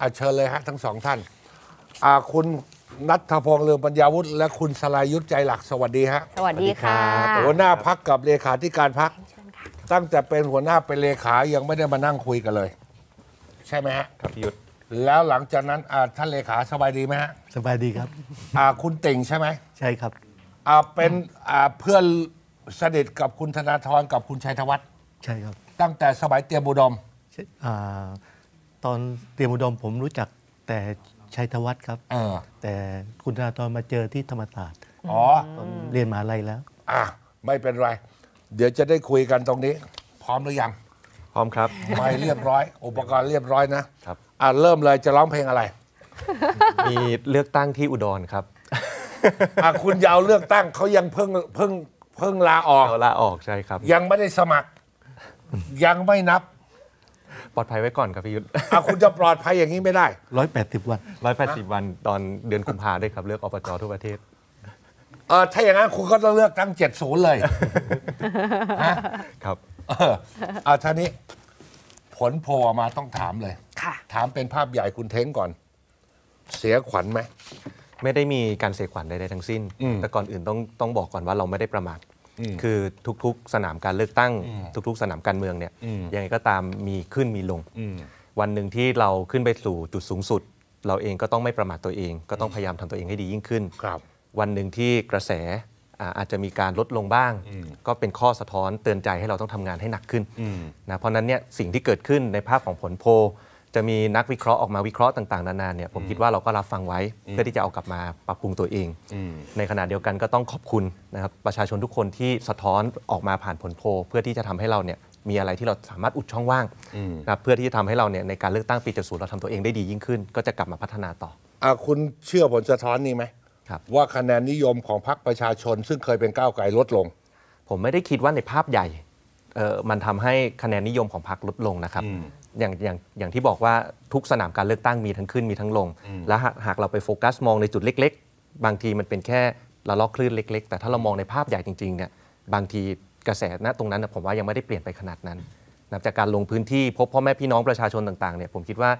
อาเชิญเลยฮะทั้งสองท่านอาคุณนัทพงษ์เรืองปัญญาวุฒิและคุณสลายุทธใจหลักสวัสดีฮะ สวัสดีค่ะหัวหน้าพักกับเลขาธิการพัก ตั้งแต่เป็นหัวหน้าเป็นเลขา ยังไม่ได้มานั่งคุยกันเลย ใช่ไหมฮะครับยุทธแล้วหลังจากนั้นอาท่านเลขาสบายดีไหมฮะสบายดีครับอาคุณเต่งใช่ไหม ใช่ครับอาเป็นอาเพื่อนสนิทกับคุณธนาธรกับคุณชัยธวัฒน์ ใช่ครับ ตั้งแต่สมัยเตรียมบุดมอ่าตอนเตรียมอุดมผมรู้จักแต่ชัยธวัฒน์ครับแต่คุณธนาธรมาเจอที่ธรรมศาสตร์อ๋อเรียนมหาลัยแล้ว อ่ะไม่เป็นไร เดี๋ยวจะได้คุยกันตรงนี้ พร้อมหรือยังพร้อมครับไม่เรียบร้อย อุปกรณ์เรียบร้อยนะครับ อ่ะเริ่มเลยจะร้องเพลงอะไร มีเลือกตั้งที่อุดรครับอ่ะคุณยาวเลือกตั้งเขายังเพิ่งเพิ่งเพิ่งลาออกลาออกใช่ครับ ยังไม่ได้สมัคร ยังไม่นับปลอดภัยไว้ก่อนครับพี่ยุทธออาคุณจะปลอดภัยอย่างนี้ไม่ได้180 วัน180 วันตอนเดือนกุมภาด้วยครับ เลือกอบจทั่วประเทศ เออถ้าอย่างนั้นคุณก็ต้องเลือกตั้งเจ็ดศูนย์เลย ครับเออเอาท่านี้ ผลโพลออกมาต้องถามเลย ค่ะ ถามเป็นภาพใหญ่คุณเท้งก่อน เสียขวัญไหมไม่ได้มีการเสียขวัญใดๆทั้งสิ้น แต่ก่อนอื่นต้องต้องบอกก่อนว่าเราไม่ได้ประมาทคือทุกๆสนามการเลือกตั้ง ทุก ๆ สนามการเมืองเนี่ยยังไงก็ตามมีขึ้นมีลง วันหนึ่งที่เราขึ้นไปสู่ จุดสูงสุด เราเองก็ต้องไม่ประมาทตัวเอง ก็ต้องพยายามทำตัวเองให้ดียิ่งขึ้นวันหนึ่งที่กระแสอาจจะมีการลดลงบ้าง ก็เป็นข้อสะท้อนเตือนใจให้เราต้องทำงานให้หนักขึ้นนะเพราะนั้นเนี่ยสิ่งที่เกิดขึ้นในภาพของผลโพลจะมีนักวิเคราะห์ ออกมาวิเคราะห์ต่าง ๆนานาเนี่ยผมคิดว่าเราก็รับฟังไว้ เพื่อที่จะเอากลับมาปรับปรุงตัวเอง ในขณะเดียวกันก็ต้องขอบคุณนะครับประชาชนทุกคนที่สะท้อนออกมาผ่านผลโพลเพื่อที่จะทำให้เราเนี่ยมีอะไรที่เราสามารถอุดช่องว่างนะเพื่อที่จะทำให้เราเนี่ยในการเลือกตั้งปีจย์เราทำตัวเองได้ดียิ่งขึ้น ก็จะกลับมาพัฒนาต่ออคุณเชื่อผลสะท้อนนี้ไหมว่าคะแนนนิยมของพรรคประชาชน ซึ่งเคยเป็นก้าวไกลลดลง ผมไม่ได้คิดว่าในภาพใหญ่มันทำให้คะแนนนิยมของพรรคลดลงนะครับอย่างอย่างอย่างที่บอกว่าทุกสนามการเลือกตั้งมีทั้งขึ้นมีทั้งลง และหากหากเราไปโฟกัสมองในจุดเล็ก ๆ บางทีมันเป็นแค่ระลอกคลื่นเล็ก ๆ แต่ถ้าเรามองในภาพใหญ่จริงๆเนี่ยบางทีกระแสณตรงนั้นผมว่ายังไม่ได้เปลี่ยนไปขนาดนั้นนบจากการลงพื้นที่ พบพ่อแม่พี่น้องประชาชนต่างๆเนี่ยผมคิดว่า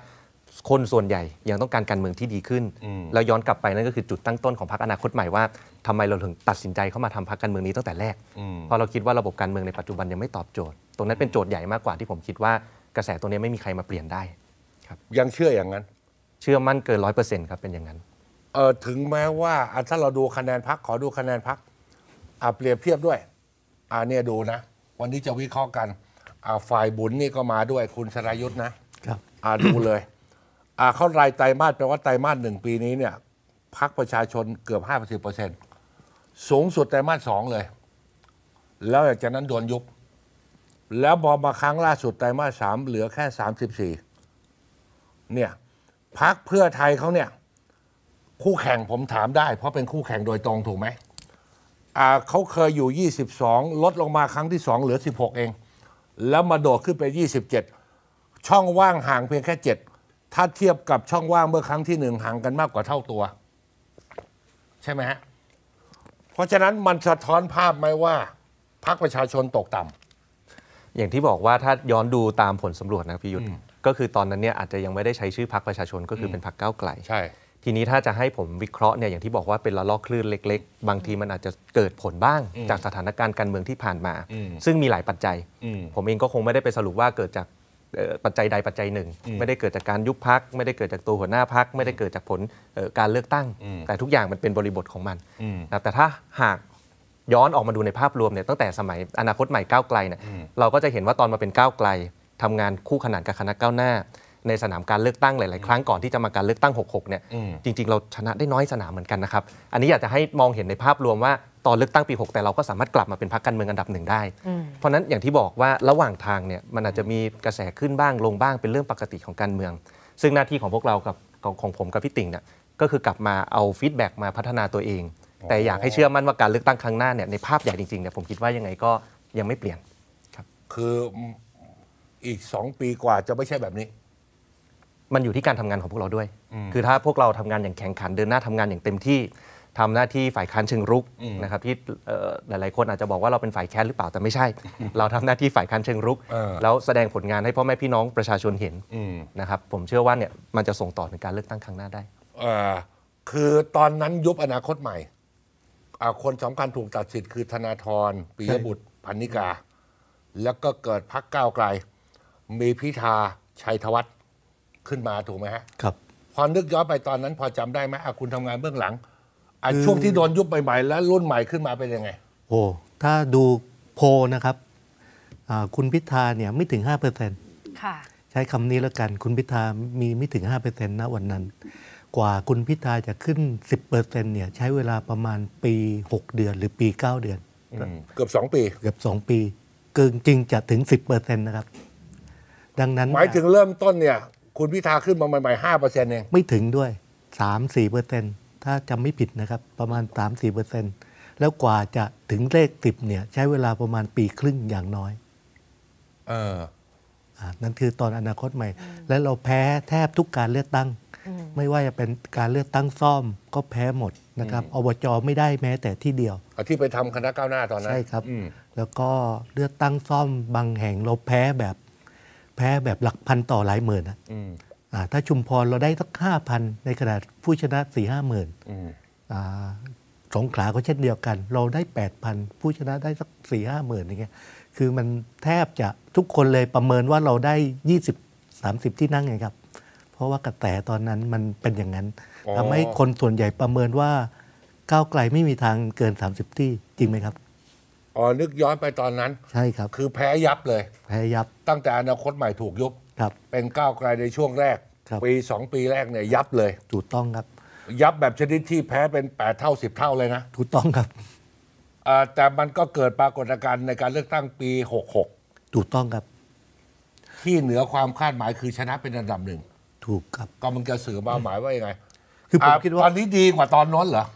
คนส่วนใหญ่ยังต้องการการเมืองที่ดีขึ้นแล้วย้อนกลับไปนั่นก็คือจุดตั้งต้นของพรรคอนาคตใหม่ว่าทำไมเราถึงตัดสินใจเข้ามาทำาพรรคการเมืองนี้ตั้งแต่แรกเพราะเราคิดว่าระบบการเมืองในปัจจุบันยังไม่ตอบโจทย์ ตรงนั้นเป็นโจทย์ใหญ่มากกว่าที่ผมคิดว่ากระแสตัวนี้ไม่มีใครมาเปลี่ยนได้ ครับยังเชื่ออย่างนั้น เชื่อมั่นเกินร้อยเปอร์เซ็นต์ครับเป็นอย่างนั้นเออถึงแม้ว่าถ้าเราดูคะแนนพักขอดูคะแนนพักอ่าเปรียบเทียบด้วยอ่าเนี่ยดูนะ วันนี้จะวิเคราะห์กันอ่าฝ่ายบุญนี่ก็มาด้วยคุณชรายุทธ์นะ ครับอ่าดูเลยอ่าเขารายไตรมาสแปลว่าไตรมาสหนึ่งปีนี้เนี่ยพักประชาชนเกือบห้าสิบเปอร์เซ็นต์สูงสุดไตรมาสสองเลย แล้วจากนั้นโดนยุบแล้วพอมาครั้งล่าสุด ไตรมาสสามเหลือแค่สามสิบสี่เนี่ยพักเพื่อไทยเขาเนี่ยคู่แข่งผมถามได้ เพราะเป็นคู่แข่งโดยตรงถูกไหมอ่าเขาเคยอยู่ยี่สสิบองลดลงมาครั้งที่สองเหลือสิบหกเอง แล้วมาโดดขึ้นไปยี่สิบเจ็ดช่องว่างห่างเพียงแค่เจ็ดถ้าเทียบกับช่องว่างเมื่อครั้งที่หนึ่งห่างกันมากกว่าเท่าตัวใช่ไหมฮะเพราะฉะนั้นมันสะท้อนภาพไหมว่าพรรคประชาชนตกต่ำอย่างที่บอกว่าถ้าย้อนดูตามผลสำรวจนะพี่ยุทธก็คือตอนนั้นเนี่ยอาจจะยังไม่ได้ใช้ชื่อพักประชาชนก็คือเป็นพักก้าวไกลใช่ทีนี้ถ้าจะให้ผมวิเคราะห์เนี่ยอย่างที่บอกว่า เป็นละลอกคลื่นเล็กๆ บางทีมันอาจจะเกิดผลบ้างจากสถานการณ์การเมืองที่ผ่านมา ซึ่งมีหลายปัจจัย ผมเองก็คงไม่ได้ไปสรุปว่าเกิดจากปัจจัยใดปัจจัยหนึ่ง ไม่ได้เกิดจากการยุบพักไม่ได้เกิดจากตัวหัวหน้าพักไม่ได้เกิดจากผลการเลือกตั้ง แต่ทุกอย่างมันเป็นบริบทของมันแต่ถ้าหากย้อนออกมาดูในภาพรวมเนี่ยตั้งแต่สมัยอนาคตใหม่ก้าวไกลเนี่ยเราก็จะเห็นว่าตอนมาเป็นก้าวไกล ทำงานคู่ขนานกับคณะก้าวหน้าในสนามการเลือกตั้งหลายๆครั้งก่อนที่จะมาการเลือกตั้ง66เนี่ยจริงๆเราชนะได้น้อยสนามเหมือนกันนะครับอันนี้อยากจะให้มองเห็นในภาพรวมว่า ตอนเลือกตั้งปี 6 แต่เราก็สามารถกลับมาเป็นพรรคการเมืองอันดับหนึ่งได้ เพราะนั้นอย่างที่บอกว่าระหว่างทางเนี่ยมันอาจจะมีกระแสขึ้นบ้างลงบ้างเป็นเรื่องปกติของการเมือง ซึ่งหน้าที่ของพวกเรากับของของผมกับพี่ติ่งเนี่ยก็คือกลับมาเอาฟีดแบ็กมาพัฒนาตัวเองแต่อยากให้เชื่อมั่นว่าการเลือกตั้งครั้งหน้าเนี่ยในภาพใหญ่จริงๆเนี่ยผมคิดว่ายังไงก็ยังไม่เปลี่ยน ครับ คืออีกสองปีกว่าจะไม่ใช่แบบนี้ มันอยู่ที่การทำงานของพวกเราด้วย คือถ้าพวกเราทำงานอย่างแข็งขันเดินหน้าทำงานอย่างเต็มที่ ทำหน้าที่ฝ่ายค้านเชิงรุกนะครับที่หลายๆคนอาจจะบอกว่าเราเป็นฝ่ายแค้นหรือเปล่าแต่ไม่ใช่ เราทำหน้าที่ฝ่ายค้านเชิงรุกแล้วแสดงผลงานให้พ่อแม่พี่น้องประชาชนเห็นนะครับ ผมเชื่อว่าเนี่ยมันจะส่งต่อในการเลือกตั้งครั้งหน้าได้คือตอนนั้นยุบอนาคตใหม่คนสำคัญถูกตัดสิทธิ์คือ ธนาธรปิยบุตรพันนิกา แล้วก็เกิดพักก้าวไกล มีพิธา ชัยธวัฒน์ขึ้นมาถูกไหมฮะครับพอนึกย้อนไปตอนนั้นพอจำได้ไหม คุณทำงานเบื้องหลังช่วงที่โดนยุบใหม่ๆ และรุ่นใหม่ขึ้นมาเป็นยังไง โอ้ ถ้าดูโพนะครับ คุณพิธาเนี่ยไม่ถึง5%ค่ะใช้คำนี้แล้วกัน คุณพิธามีไม่ถึง5%ณวันนั้นกว่าคุณพิธาจะขึ้น 10%เนี่ยใช้เวลาประมาณปี6เดือน หรือปี9เดือนเกือบ2 ปี เกือบ2ปีเกินจริงจะถึง 10%นะครับ ดังนั้นหมายถึงเริ่มต้นเนี่ย คุณพิธาขึ้นมาใหม่ๆห้าเปอร์เซ็นต์เอง ไม่ถึงด้วย 3-4%ถ้าจำไม่ผิดนะครับ ประมาณ 3-4%แล้วกว่าจะถึงเลขสิบเนี่ย ใช้เวลาประมาณปีครึ่งอย่างน้อยเออนั่นคือตอนอนาคตใหม่ และเราแพ้แทบทุกการเลือกตั้งไม่ว่าจะเป็นการเลือกตั้งซ่อมก็แพ้หมดนะครับอบจไม่ได้แม้แต่ที่เดียวที่ไปทำคณะก้าวหน้าตอนนั้นใช่ครับแล้วก็เลือกตั้งซ่อมบางแห่งเราแพ้แบบแพ้แบบหลักพันต่อหลายหมื่นอ่ะถ้าชุมพรเราได้สักห้าพันในขนาดผู้ชนะสี่ห้าหมื่นสงขลาก็เช่นเดียวกัน เราได้แปดพันผู้ชนะได้สักสี่ห้าหมื่นอย่างเงี้ยคือมันแทบจะทุกคนเลยประเมินว่าเราได้ยี่สิบสามสิบที่นั่งไงครับราะว่ากระแสตอนนั้นมันเป็นอย่างนั้นทำให้คนส่วนใหญ่ประเมินว่าก้าวไกลไม่มีทางเกิน 30 ที่ จริงไหมครับ อ๋อ นึกย้อนไปตอนนั้นใช่ครับ คือแพ้ยับเลย แพ้ยับ ตั้งแต่อนาคตใหม่ถูกยุบ ครับเป็นก้าวไกลในช่วงแรกรปีสองปีแรกเนี่ยยับเลย ถูกต้องครับ ยับแบบชนิดที่แพ้เป็น 8 เท่า 10เท่าเลยนะถูกต้องครับแต่มันก็เกิดปรากฏการณ์ในการเลือกตั้งปี66ถูกต้องครับ ที่เหนือความคาดหมายคือชนะเป็นอันดับหนึ่งถูกครับก็มันจะสื่อวาหมายว่ายังไงคือผมคิดว่าตอนนี้ดีกว่าตอนนั้นเหรอ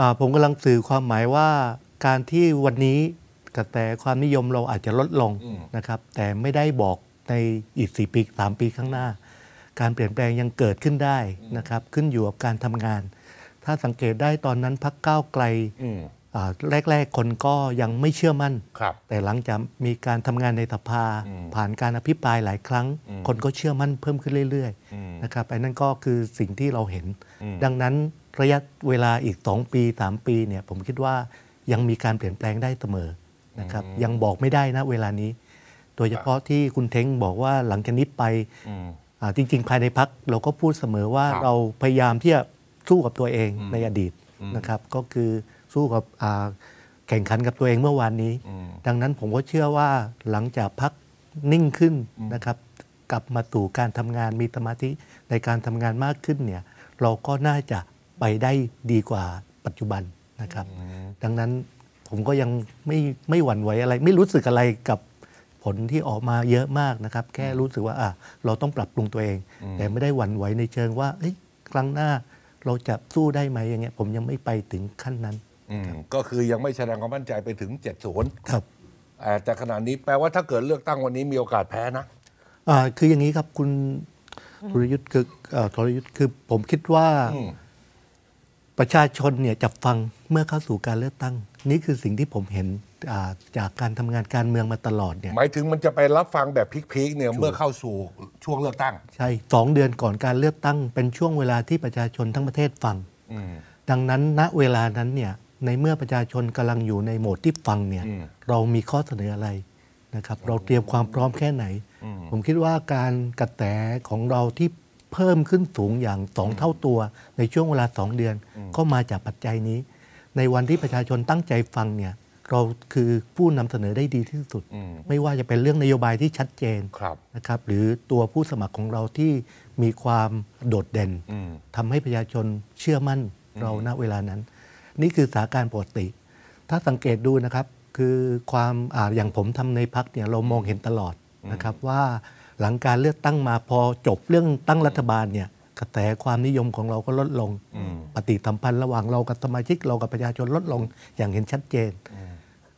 อ่าผมกำลังสื่อความหมายว่า การที่วันนี้กระแสความนิยมเราอาจจะลดลงนะครับ แต่ไม่ได้บอกในอีกสี่ปีสามปีข้างหน้า การเปลี่ยนแปลงยังเกิดขึ้นได้นะครับ ขึ้นอยู่กับการทำงาน ถ้าสังเกตได้ตอนนั้นพักก้าวไกลแรก ๆ คนก็ยังไม่เชื่อมั่น แต่หลังจากมีการทำงานในสภา ผ่านการอภิปรายหลายครั้ง คนก็เชื่อมั่นเพิ่มขึ้นเรื่อยๆ นะครับอันนั้นก็คือสิ่งที่เราเห็น ดังนั้นระยะเวลาอีก 2 ปี 3 ปีเนี่ย ผมคิดว่ายังมีการเปลี่ยนแปลงได้เสมอนะครับยังบอกไม่ได้นะเวลานี้โดยเฉพาะที่คุณเท้งบอกว่าหลังจากนี้ไปจริงๆภายในพักเราก็พูดเสมอว่าเราพยายามที่จะสู้กับตัวเองในอดีตนะครับ ก็คือสู้กับแข่งขันกับตัวเองเมื่อวานนี้ ดังนั้นผมก็เชื่อว่าหลังจากพักนิ่งขึ้นนะครับกลับมาตู่การทำงานมีสมาธิในการทำงานมากขึ้นเนี่ยเราก็น่าจะไปได้ดีกว่าปัจจุบันนะครับ ดังนั้นผมก็ยังไม่ไม่หวั่นไหวอะไร ไม่รู้สึกอะไรกับผลที่ออกมาเยอะมากนะครับ แค่รู้สึกว่าอ่ะเราต้องปรับปรุงตัวเอง แต่ไม่ได้หวั่นไหวในเชิงว่าครั้งหน้าเราจะสู้ได้ไหมอย่างเงี้ยผมยังไม่ไปถึงขั้นนั้นก็คือยังไม่แสดงความมั่นใจไปถึงเจ็70ครับแต่ขณะนี้แปลว่าถ้าเกิดเลือกตั้งวันนี้มีโอกาสแพ้นะคืออย่างนี้ครับคุณธรยุทธ์คือธรยุทธ์คือผมคิดว่าประชาชนเนี่ยจับฟังเมื่อเข้าสู่การเลือกตั้ง นี่คือสิ่งที่ผมเห็นจากการทำงานการเมืองมาตลอดเนี่ย หมายถึงมันจะไปรับฟังแบบพิกๆเนี่ยเมื่อเข้าสู่ช่วงเลือกตั้งใช่สองเดือนก่อนการเลือกตั้งเป็นช่วงเวลาที่ประชาชนทั้งประเทศฟังดังนั้น ณเวลานั้นเนี่ยในเมื่อประชาชนกำลังอยู่ในโหมดที่ฟังเนี่ย เรามีข้อเสนออะไรนะครับ เราเตรียมความพร้อมแค่ไหน ผมคิดว่าการกระแตของเราที่เพิ่มขึ้นสูงอย่างสองเท่าตัว ในช่วงเวลาสองเดือนก็มาจากปัจจัยนี้ ในวันที่ประชาชนตั้งใจฟังเนี่ย เราคือผู้นำเสนอได้ดีที่สุด ไม่ว่าจะเป็นเรื่องนโยบายที่ชัดเจนนะครับ หรือตัวผู้สมัครของเราที่มีความโดดเด่นทำให้ประชาชนเชื่อมั่นเราณเวลานั้นนี่คือสถานการณ์ปกติ ถ้าสังเกตดูนะครับ คือความออย่างผมทำในพักเนี่ย เรามองเห็นตลอดนะครับว่าหลังการเลือกตั้งมาพอจบเรื่องตั้งรัฐบาลเนี่ย กระแสความนิยมของเราก็ลดลง ปฏิสัมพันธ์ระหว่างเรากับสมาชิกเรากับประชาชนลดลง อย่างเห็นชัดเจน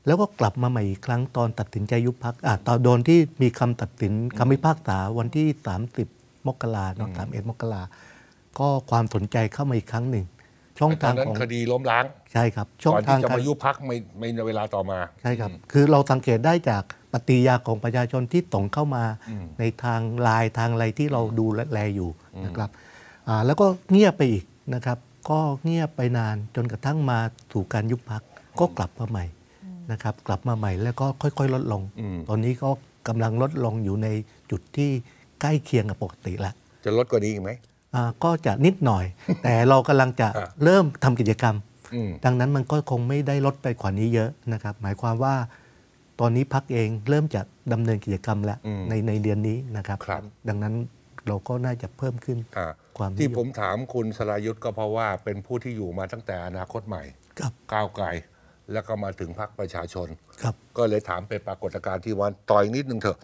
แล้วก็กลับมาใหม่อีกครั้งตอนตัดสินใจยุบพักอ่ตอนโดนที่มีคำตัดสินคำพิพากษาวันที่ 30 มกราเนาะสามเอ็ดมกราก็ความสนใจเข้ามาอีกครั้งหนึ่งช่องทางของคดีล้มล้างใช่ครับ ช่องทางจะมายุพักไม่ในเวลาต่อมาใช่ครับ คือเราสังเกตได้จากปฏิยาของประชาชนที่ต่งเข้ามาในทางลายทางอะไรที่เราดูแลอยู่นะครับแล้วก็เงียบไปอีกนะครับ ก็เงียบไปนานจนกระทั่งมาถูกการยุบพักก็กลับมาใหม่นะครับ กลับมาใหม่แล้วก็ค่อยๆลดลง ตอนนี้ก็กำลังลดลงอยู่ในจุดที่ใกล้เคียงกับปกติแล้วจะลดกว่านี้อีกไหมก็จะนิดหน่อย แต่เรากำลัง จะเริ่มทำกิจกรรม ดังนั้นมันก็คงไม่ได้ลดไปกว่านี้เยอะนะครับหมายความว่าตอนนี้พักเองเริ่มจะดำเนินกิจกรรมแล้วในในเดือนนี้นะครับรบดังนั้นเราก็น่าจะเพิ่มขึ้นความที่ผมถามคุณสรายุทธ์ก็เพราะว่าเป็นผู้ที่อยู่มาตั้งแต่อนาคตใหม่ก้าวไกลแล้วก็มาถึงพักประชาชนก็เลยถามเป็นปรากฏการณ์ที่ว่าต่อยนิดนึงเถอะ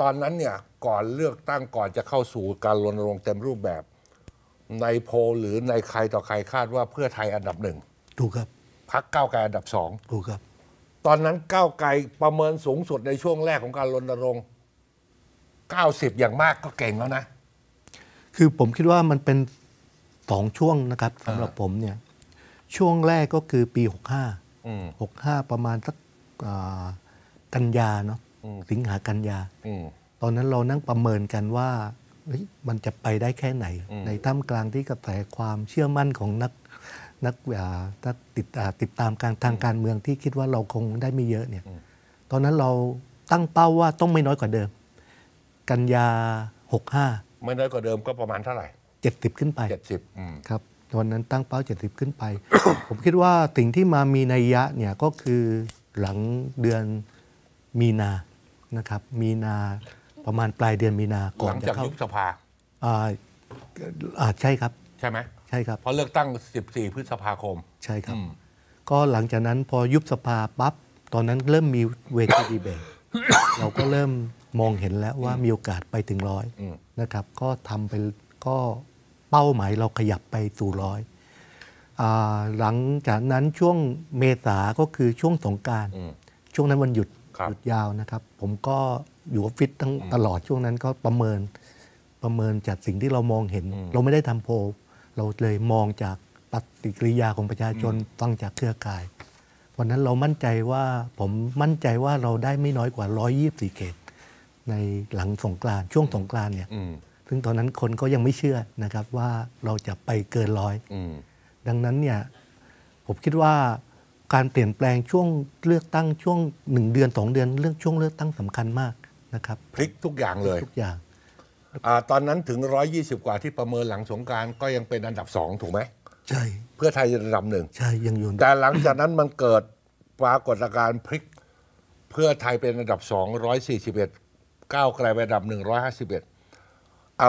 ตอนนั้นเนี่ยก่อนเลือกตั้งก่อนจะเข้าสู่การรณรงค์เต็มรูปแบบ ในโพลหรือในใครต่อใครคาดว่าเพื่อไทยอันดับหนึ่งถูกครับพักก้าวไกลอันดับสองถูกครับ ตอนนั้นก้าวไกลประเมินสูงสุดในช่วงแรกของการรณรงค์เก้าสิบอย่างมากก็เก่งแล้วนะคือผมคิดว่ามันเป็นสองช่วงนะครับสำหรับผมเนี่ย ช่วงแรกก็คือปีหหหก้ากห้า ประมาณสักกันยาเนาะสิงหากันยา ตอนนั้นเรานั่งประเมินกันว่ามันจะไปได้แค่ไหน ในท่ามกลางที่กระแสความเชื่อมั่นของนักนักถ้าติดติดตามการทางการเมืองที่คิดว่าเราคงได้ไม่เยอะเนี่ยตอนนั้นเราตั้งเป้าว่าต้องไม่น้อยกว่าเดิม กันยาหหก้าไม่น้อยกว่าเดิมก็ประมาณเท่าไหร่เจ็ดสิบขึ้นไปเจ็ดสิบครับวันนั้นตั้งเป้าเจ็ดสิบขึ้นไป ผมคิดว่าสิ่งที่มามีนัยยะเนี่ยก็คือหลังเดือนมีนานะครับมีนาประมาณปลายเดือนมีนาก่หอนลังจะากเข้ายุบสภาอ่าอใช่ครับใช่ไหมใช่ครับเพราะเลือกตั้ง 14 พฤษภาคมใช่ครับก็หลังจากนั้นพอยุบสภาปั๊บตอนนั้นเริ่มมีเวทีดีเบตเราก็เริ่มมองเห็นแล้วว่ามีโอกาสไปถึงร้อยนะครับ ก็ทำไปก็เป้าหมายเราขยับไปสู่ร้อยหลังจากนั้นช่วงเมษาก็คือช่วงสงการช่วงนั้นวันหยุดหยุดยาวนะครับ ผมก็อยู่ออฟฟิศทั้งตลอดช่วงนั้นก็ประเมินประเมินจากสิ่งที่เรามองเห็น เราไม่ได้ทำโพลเราเลยมองจากปฏิกิริยาของประชาชนฟังจากเครือข่ายวันนั้นเรามั่นใจว่าผมมั่นใจว่าเราได้ไม่น้อยกว่าร้อยี่สี่เขตในหลังสงกรานช่วงสงกรานเนี่ยซึ่งตอนนั้นคนก็ยังไม่เชื่อนะครับว่าเราจะไปเกินร้อย ดังนั้นเนี่ยผมคิดว่าการเปลี่ยนแปลงช่วงเลือกตั้งช่วงหนึ่งเดือนสองเดือน เรื่องช่วงเลือกตั้งสำคัญมากนะครับพลิกทุกอย่างเลยทุกอย่างอตอนนั้นถึงร้อยี่สิบกว่าที่ประเมินหลังสงการก็ยังเป็นอันดับสองถูกไหมใช่เพื่อไทยระดับหนึ่งใช่ยังอยู่แต่หลังจากนั้นมันเกิดปรากฏการณ์พลิก เพื่อไทยเป็นอันดับสองร้อยสี่สิบเอ็ดเก้าไกลไปอันดับหนึ่งร้อยห้าสิบเอ็ด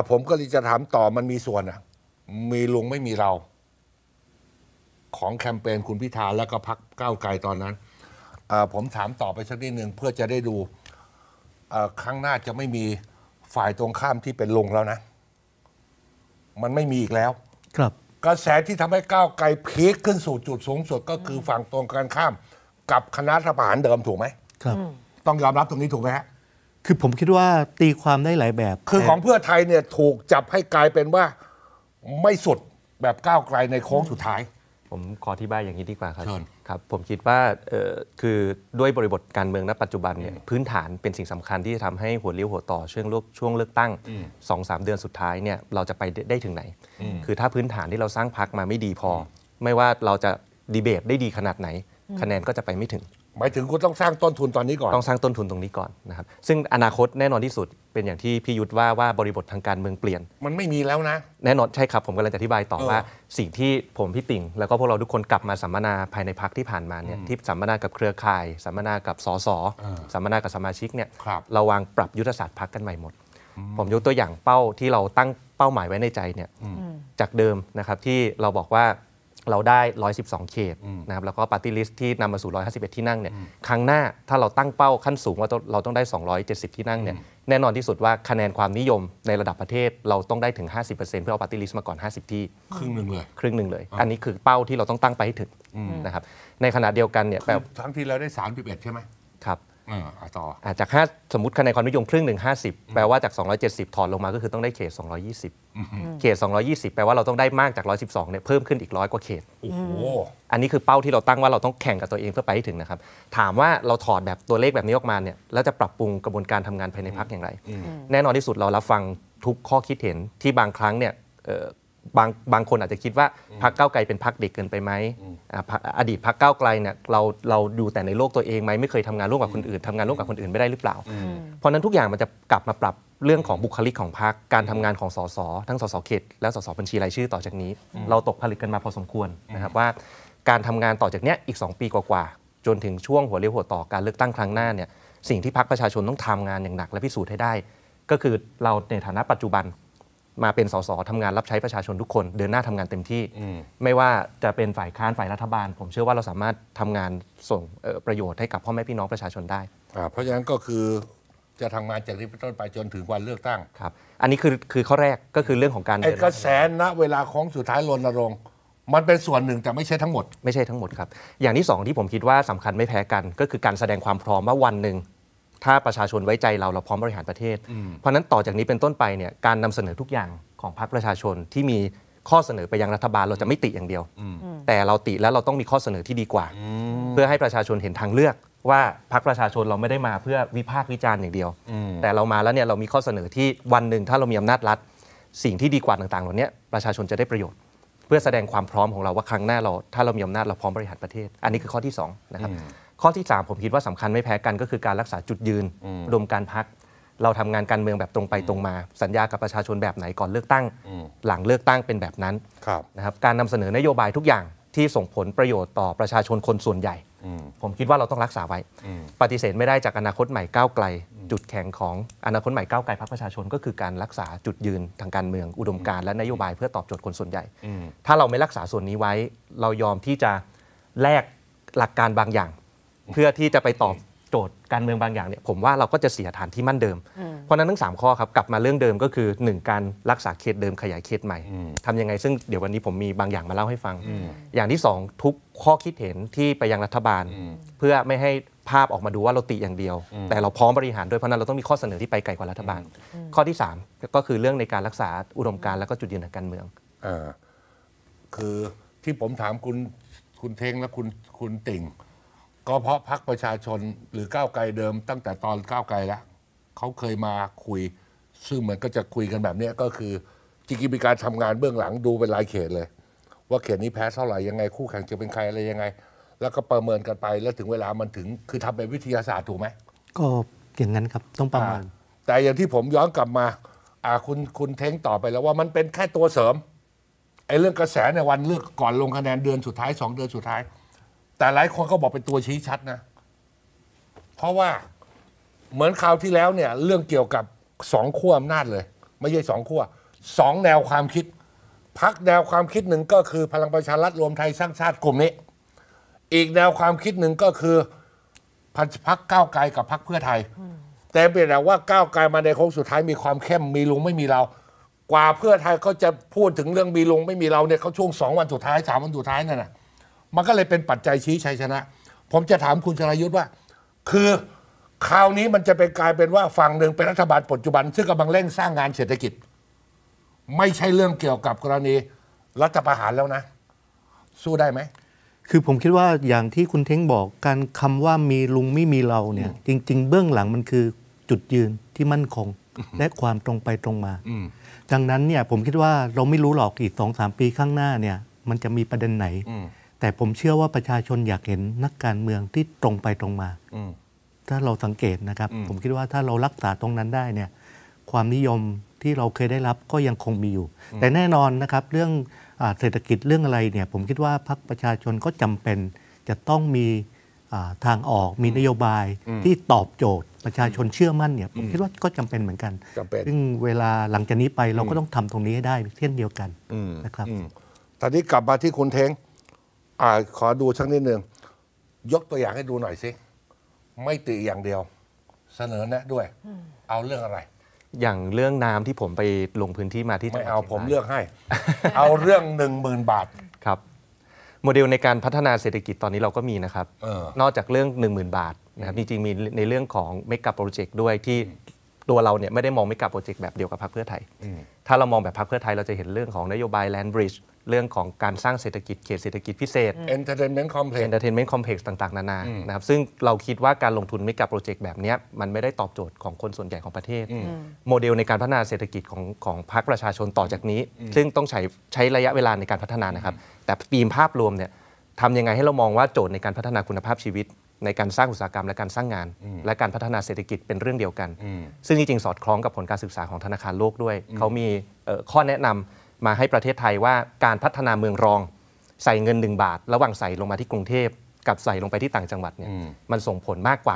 ผมก็เลยจะถามต่อมันมีส่วนอ่ะมีลุงไม่มีเราของแคมเปญคุณพิธาและก็พักก้าวไกลตอนนั้นผมถามต่อไปสักนิดหนึ่งเพื่อจะได้ดูครั้งหน้าจะไม่มีฝ่ายตรงข้ามที่เป็นลงแล้วนะ มันไม่มีอีกแล้ว ครับ กระแสที่ทำให้ก้าวไกลพีคขึ้นสู่จุด สูงสุด ก็คือฝั่งตรงกันข้าม กับคณะทหารเดิมถูกไหม ครับ ต้องยอมรับตรงนี้ถูกไหมฮะคือผมคิดว่าตีความได้หลายแบบ คือของเพื่อไทยเนี่ยถูกจับให้กลายเป็นว่าไม่สุดแบบก้าวไกลในโค้งสุดท้ายผมขอที่บ้ายอย่างนี้ดีกว่าครับครับ ผมคิดว่าคือด้วยบริบทการเมืองณปัจจุบันเนี่ยพื้นฐานเป็นสิ่งสำคัญที่จะทำให้หัวเลี้ยวหัวต่อช่วงเลกช่วงเลือกตั้งสองามเดือนสุดท้ายเนี่ยเราจะไปได้ถึงไหน คือถ้าพื้นฐานที่เราสร้างพักมาไม่ดีพอ ไม่ว่าเราจะดีเบตได้ดีขนาดไหน คะแนนก็จะไปไม่ถึงหมายถึงคุณต้องสร้างต้นทุนตอนนี้ก่อน ต้องสร้างต้นทุนตรงนี้ก่อนนะครับ ซึ่งอนาคตแน่นอนที่สุดเป็นอย่างที่พี่ยุทธว่าว่าบริบททางการเมืองเปลี่ยน มันไม่มีแล้วนะ แน่นอนใช่ครับผมกำลังจะอธิบายต่อว่า สิ่งที่ผมพี่ติ่งแล้วก็พวกเราทุกคนกลับมาสัมมนาภายในพักที่ผ่านมาเนี่ยที่สัมมนากับเครือข่าย สัมมนากับสสสัมมนากับสมาชิกเนี่ยครับเราวางปรับยุทธศาสตร์พักกันใหม่หมด ผมยกตัวอย่างเป้าที่เราตั้งเป้าหมายไว้ในใจเนี่ยจากเดิมนะครับที่เราบอกว่าเราได้ 112เขตนะครับ แล้วก็ปาร์ตี้ลิสต์ที่นำมาสู่ 151 ที่นั่งเนี่ย ครั้งหน้าถ้าเราตั้งเป้าขั้นสูงว่าเราต้องได้ 270 ที่นั่งเนี่ย แน่นอนที่สุดว่าคะแนนความนิยมในระดับประเทศ เราต้องได้ถึง50%เพื่อเอาปาร์ตี้ลิสต์มาก่อน 50 ที่ ครึ่งหนึ่งเลยครึ่งหนึ่งเลย อันนี้คือเป้าที่เราต้องตั้งไปให้ถึงนะครับ ในขณะเดียวกันเนี่ยแบบครั้งที่เราได้ 31ใช่ไหมต่อจาก5สมมติคะแนนความนิยม ครึ่งหนึ่ง50 แปลว่าจาก 270 ถอนลงมา ก็คือต้องได้ เขต 220 เขต 220 แปลว่าเราต้องได้มาก จาก 112 เนี่ย เพิ่มขึ้นอีกร้อยกว่า เขตออันนี้คือเป้าที่เราตั้งว่าเราต้อง แข่งกับตัวเอง เพื่อ ไป ให้ ถึง นะครับ ถามว่าเราถอดแบบ ตัวเลขแบบนี้ ออกมา เนี่ย แล้ว จะปรับปรุง กระบวนการทำงาน ภายในพักอย่างไร แน่นอน ที่สุด เรา รับ ฟัง ทุก ข้อ คิดเห็น ที่ บาง ครั้งเนี่ยบางบางคนอาจจะคิดว่าพักเก้าไกลเป็นพักเด็กเกินไปไหม อดีตพักเก้าไกลเนี่ยเราเราดูแต่ในโลกตัวเองไหมไม่เคยทำงานร่วมกับคนอื่น ทำงานร่วมกับคนอื่นไม่ได้หรือเปล่าเพราะนั้นทุกอย่างมันจะกลับมาปรับเรื่องของบุคลิกของพักการทำงานของสสทั้งสสเขต และสสบัญชีรายชื่อต่อจากนี้ เราตกผลึกกันมาพอสมควรนะครับว่า การทำงานต่อจากเนี้ยอีก 2 ปีกว่าๆจนถึงช่วงหัวเรียวหัวต่อการเลือกตั้งครั้งหน้าเนี่ยสิ่งที่พักประชาชนต้องทำงานอย่างหนักและพิสูจน์ให้ได้ ก็คือเราในฐานะปัจจุบันมาเป็นสสทำงานรับใช้ประชาชนทุกคนเดินหน้าทำงานเต็มที่ไม่ว่าจะเป็นฝ่ายค้านฝ่ายรัฐบาล ผมเชื่อว่าเราสามารถทำงานส่งประโยชน์ให้กับพ่อแม่พี่น้องประชาชนได้ เพราะฉะนั้นก็คือจะทางานจากนี้ต้นไปจนถึงวันเลือกตั้งครับ อันนี้คือคือข้อแรกก็คือเรื่องของการไอ้เดนกระแสณเวลาของสุดท้ายรณรงค์ มันเป็นส่วนหนึ่งแต่ไม่ใช่ทั้งหมด ไม่ใช่ทั้งหมดครับ อย่างที่สองที่ผมคิดว่าสำคัญไม่แพ้กัน ก็คือการแสดงความพร้อมว่าวันหนึ่งถ้าประชาชนไว้ใจเราเราพร้อมบริหารประเทศ เพราะนั้นต่อจากนี้เป็นต้นไปเนี่ยการนำเสนอทุกอย่างของพรรคประชาชนที่มีข้อเสนอไปยังรัฐบาล เราจะไม่ติอย่างเดียว แต่เราติแล้วเราต้องมีข้อเสนอที่ดีกว่า เพื่อให้ประชาชนเห็นทางเลือกว่าพรรคประชาชนเราไม่ได้มาเพื่อวิพากษ์วิจารณ์อย่างเดียว แต่เรามาแล้วเนี่ยเรามีข้อเสนอที่วันหนึ่งถ้าเรามีอำนาจรัฐสิ่งที่ดีกว่าต่างๆ เหล่านี้ประชาชนจะได้ประโยชน์ เพื่อแสดงความพร้อมของเราว่าครั้งหน้า เราถ้าเรามีอำนาจเราพร้อมบริหารประเทศ อันนี้คือข้อที่2นะครับข้อที่ 3 ผมคิดว่าสำคัญไม่แพ้กันก็คือการรักษาจุดยืนรวมการพักเราทำงานการเมืองแบบตรงไปตรงมา สัญญากับประชาชนแบบไหนก่อนเลือกตั้งหลังเลือกตั้งเป็นแบบนั้นนะครับการนำเสนอนโยบายทุกอย่างที่ส่งผลประโยชน์ต่อประชาชนคนส่วนใหญ่ ผมคิดว่าเราต้องรักษาไว้ ปฏิเสธไม่ได้จากอนาคตใหม่ก้าวไกลจุดแข็งของ อนาคตใหม่ก้าวไกล พรรคประชาชนก็คือการรักษาจุดยืน ทางการเมืองอุดมการและนโยบายเพื่อตอบโจทย์คนส่วนใหญ่ ถ้าเราไม่รักษาส่วนนี้ไว้ เรายอมที่จะแลกหลักการบางอย่างเพื่อที่จะไปตอบโจทย์การเมืองบางอย่างเนี่ยผมว่าเราก็จะเสียฐานที่มั่นเดิมเพราะนั้น ทั้ง 3 ข้อครับกลับมาเรื่องเดิมก็คือ 1 การรักษาเขตเดิมขยายเขตใหม่ ทํำยังไงซึ่งเดี๋ยววันนี้ผมมีบางอย่างมาเล่าให้ฟัง อย่างที่2ทุกข้อคิดเห็นที่ไปยังรัฐบาล เพื่อไม่ให้ภาพออกมาดูว่าเราติอย่างเดียว แต่เราพร้อมบริหารด้วยเพราะนั้นเราต้องมีข้อเสนอที่ไปไกลกว่ารัฐบาล ข้อที่ 3 ก็คือเรื่องในการรักษาอุดมการณ์และก็จุดยืนทางการเมืองคือที่ผมถามคุณคุณเทงและคุณคุณติ่งก็เพราะพักประชาชนหรือก้าวไกลเดิมตั้งแต่ตอนก้าวไกลแล้วเขาเคยมาคุยซึ่งเหมือนก็จะคุยกันแบบนี้ก็คือจริงๆมีการทำงานเบื้องหลังดูเป็นรายเขตเลย ว่าเขตนี้แพ้เท่าไหร่ ยังไง คู่แข่งจะเป็นใครอะไรยังไง แล้วก็ประเมินกันไป แล้วถึงเวลามันถึงคือทำเป็นวิทยาศาสตร์ถูกไหม ก็อย่างนั้นครับต้องประมาณ แต่อย่างที่ผมย้อนกลับมาอ่าคุณคุณเท้งต่อไปแล้วว่ามันเป็นแค่ตัวเสริมไอ้เรื่องกระแสในวันเลือกก่อนลงคะแนนเดือนสุดท้ายสองเดือนสุดท้ายแต่หลายคนก็บอกเป็นตัวชี้ชัดนะ เพราะว่าเหมือนคราวที่แล้วเนี่ย เรื่องเกี่ยวกับสองขั้วอำนาจเลย ไม่ใช่สองขั้วสองแนวความคิด พักแนวความคิดหนึ่งก็คือพลังประชารัฐรวมไทยสร้างชาติกลุ่มนี้อีกแนวความคิดหนึ่งก็คือพันพักก้าวไกลกับพักเพื่อไทย แต่เป็นแต่ว่าก้าวไกลมาในโค้งสุดท้ายมีความเข้มมีลุงไม่มีเรา กว่าเพื่อไทยเขาจะพูดถึงเรื่องมีลุงไม่มีเราเนี่ยเขาช่วงสองวันสุดท้ายสามวันสุดท้ายนั่นแหะมันก็เลยเป็นปัจจัยชี้ชัยชนะ ผมจะถามคุณชรายุทธว่า คือคราวนี้มันจะเป็นกลายเป็นว่าฝั่งหนึ่งเป็นรัฐบาลปัจจุบัน ซึ่งกำลังเร่งสร้างงานเศรษฐกิจ ไม่ใช่เรื่องเกี่ยวกับกรณีรัฐประหารแล้วนะ สู้ได้ไหม คือผมคิดว่าอย่างที่คุณเท้งบอกการคำว่ามีลุงไม่มีเราเนี่ย จริง ๆเบื้องหลังมันคือจุดยืนที่มั่นคงและความตรงไปตรงมาดังนั้นเนี่ยผมคิดว่าเราไม่รู้หรอกอีกสองสามปีข้างหน้าเนี่ย มันจะมีประเด็นไหนแต่ผมเชื่อว่าประชาชนอยากเห็นนักการเมืองที่ตรงไปตรงมา ถ้าเราสังเกตนะครับ ผมคิดว่าถ้าเรารักษาตรงนั้นได้เนี่ย ความนิยมที่เราเคยได้รับก็ยังคงมีอยู่ แต่แน่นอนนะครับ เรื่องเศรษฐกิจเรื่องอะไรเนี่ย ผมคิดว่าพรรคประชาชนก็จำเป็น จะต้องมีทางออกมีนโยบายที่ตอบโจทย์ ประชาชนเชื่อมั่นเนี่ย ผมคิดว่าก็จำเป็นเหมือนกัน ซึ่งเวลาหลังจากนี้ไปเราก็ต้องทำตรงนี้ให้ได้ เช่นเดียวกันนะครับตอนนี้กลับมาที่คุณเทงอ่า ขอดูชักนิดหนึ่งยกตัวอย่างให้ดูหน่อยสิไม่ติอย่างเดียว เสนอแนะด้วย เอาเรื่องอะไร อย่างเรื่องน้ำที่ผมไปลงพื้นที่มาที่ไม่เอาผมเลือกให้ เอาเรื่องหนึ่งหมื่นบาท ครับ โมเดลในการพัฒนาเศรษฐกิจตอนนี้เราก็มีนะครับออนอกจากเรื่อง10,000บาทนะครับจริง ๆ มีในเรื่องของเมกะโปรเจกต์ด้วยที่ตัวเราเนี่ยไม่ได้มองไม่กับโปรเจกต์แบบเดียวกับพรรคเพื่อไทย ถ้าเรามองแบบพรรคเพื่อไทยเราจะเห็นเรื่องของนโยบายแลนด์บริดจ์ เรื่องของการสร้างเศรษฐกิจเขตเศรษฐกิจพิเศษ Entertainment Complex Entertainment Complex ต่างๆนานา นะครับ ซึ่งเราคิดว่าการลงทุนไม่กับโปรเจกต์แบบนี้มันไม่ได้ตอบโจทย์ของคนส่วนใหญ่ของประเทศ โมเดลในการพัฒนาเศรษฐกิจของของพรรคประชาชนต่อจากนี้ ซึ่งต้องใช้ใช้ระยะเวลาในการพัฒนานะครับ แต่ปีมภาพรวมเนี่ยทำยังไงให้เรามองว่าโจทย์ในการพัฒนาคุณภาพชีวิตในการสร้างอุตสาหกรรม และการสร้างงาน และการพัฒนาเศรษฐกิจเป็นเรื่องเดียวกัน ซึ่งจริง ๆ สอดคล้องกับผลการศึกษาของธนาคารโลกด้วย เขามีข้อแนะนำมาให้ประเทศไทยว่าการพัฒนาเมืองรองใส่เงินหนึ่งบาท ระหว่างใส่ลงมาที่กรุงเทพกับใส่ลงไปที่ต่างจังหวัดเนี่ยมันส่งผลมากกว่า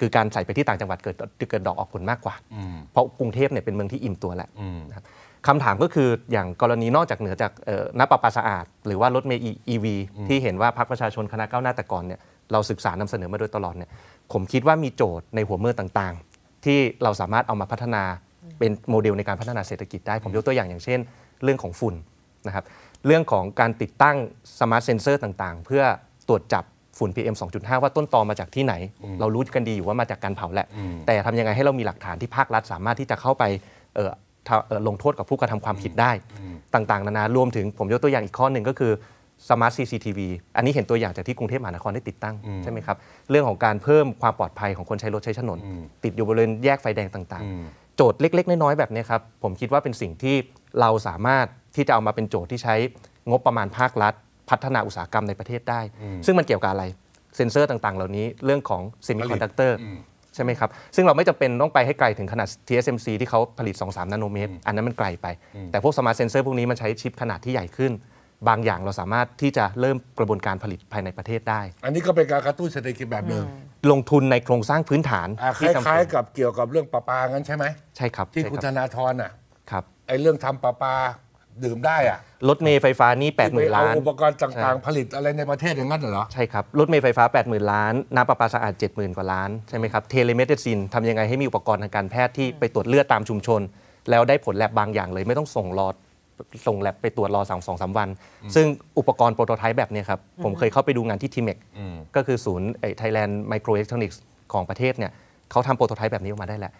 คือการใส่ไปที่ต่างจังหวัดเกิดเกิดดอกออกผลมากกว่า เพราะกรุงเทพเนี่ยเป็นเมืองที่อิ่มตัวแหละคำถามก็คืออย่างกรณีนอกจากเหนือจากน้ำประปาสะอาด หรือว่ารถเมย์อีวีที่เห็นว่าพรรคประชาชนคณะก้าวหน้าแต่ก่อนเนี่ยเราศึกษานำเสนอมาโดยตลอดเนี่ยผมคิดว่ามีโจทย์ในหัวเมือต่างๆ ที่เราสามารถเอามาพัฒนาเป็นโมเดลในการพัฒนาเศรษฐกิจได้ ผมยกตัวอย่างอย่างเช่น เรื่องของฝุ่นนะครับเรื่องของการติดตั้งสมาร์ทเซนเซอร์ต่างๆ เพื่อตรวจจับฝุ่น PM 2.5 ว่าต้นตอมาจากที่ไหน เรารู้กันดีอยู่ว่ามาจากการเผาแหละ แต่ทำยังไงให้เรามีหลักฐานที่ภาครัฐสามารถที่จะเข้าไปลงโทษกับผู้กระทำความผิดได้ ต่างๆนานารวมถึงผมยกตัวอย่างอีกข้อหนึ่งก็คือสมาร์ท CCTV อันนี้เห็นตัวอย่างจากที่กรุงเทพมหานครได้ติดตั้ง ใช่ไหมครับ เรื่องของการเพิ่มความปลอดภัยของคนใช้รถใช้ถนน ติดอยู่บริเวณแยกไฟแดงต่างๆ โจทย์เล็กๆ น้อยๆ แบบนี้ครับ ผมคิดว่าเป็นสิ่งที่เราสามารถที่จะเอามาเป็นโจทย์ที่ใช้งบประมาณภาครัฐ พัฒนาอุตสาหกรรมในประเทศได้ ซึ่งมันเกี่ยวกับอะไรเซ็นเซอร์ต่างๆ เหล่านี้เรื่องของซิมิคอนดักเตอร์ใช่ไหมครับซึ่งเราไม่จำเป็นต้องไปให้ไกลถึงขนาด TSMC ที่เขาผลิต2-3นาโนเมตร อันนั้นมันไกลไปแต่พวกสมาร์ทเซนเซอร์พวกนี้มันใช้ชิปขนาดที่ใหญ่ขึ้นบางอย่างเราสามารถที่จะเริ่มกระบวนการผลิตภายในประเทศได้ อันนี้ก็เป็นการกระตุ้นเศรษฐกิจแบบหนึ่ง ลงทุนในโครงสร้างพื้นฐานคที่ล้ายๆกับเกี่ยวกับเรื่องประปา งั้นใช่ไหม ใช่ครับที่คุณธนาธรอ่ะ ครับ ไอ้เรื่องทำประปา ดื่มได้อ่ะ รถเมย์ไฟฟ้านี่8ปดหมื่นเอาล้าน อุปกรณ์ต่างๆผลิตอะไรในประเทศอย่างนั้นเหรอ ใช่ครับ รถเมย์ไฟฟ้า 80,000ล้าน น้ำประปาสะอาด 70,000 กว่าล้าน ใช่ไหมครับ เทเลเมดิซินทำยังไงให้มีอุปกรณ์ทางการแพทย์ที่ไปตรวจเลือดตามชุมชน แล้วได้ผลแลบบางอย่างเลยไม่ต้องส่งรอส่งแลบไปตรวจรอสางสองสามวัน ซึ่งอุปกรณ์โปรโตไทป์แบบนี้ครับ ผมเคยเข้าไปดูงานที่ทีเมกก็คือศูนย์ไทยแลนด์ไมโครอิเล็กทรอนิกส์ของประเทศเนี่ย เขาทำโปรโตไทป์แบบนี้ออกมาได้แหละ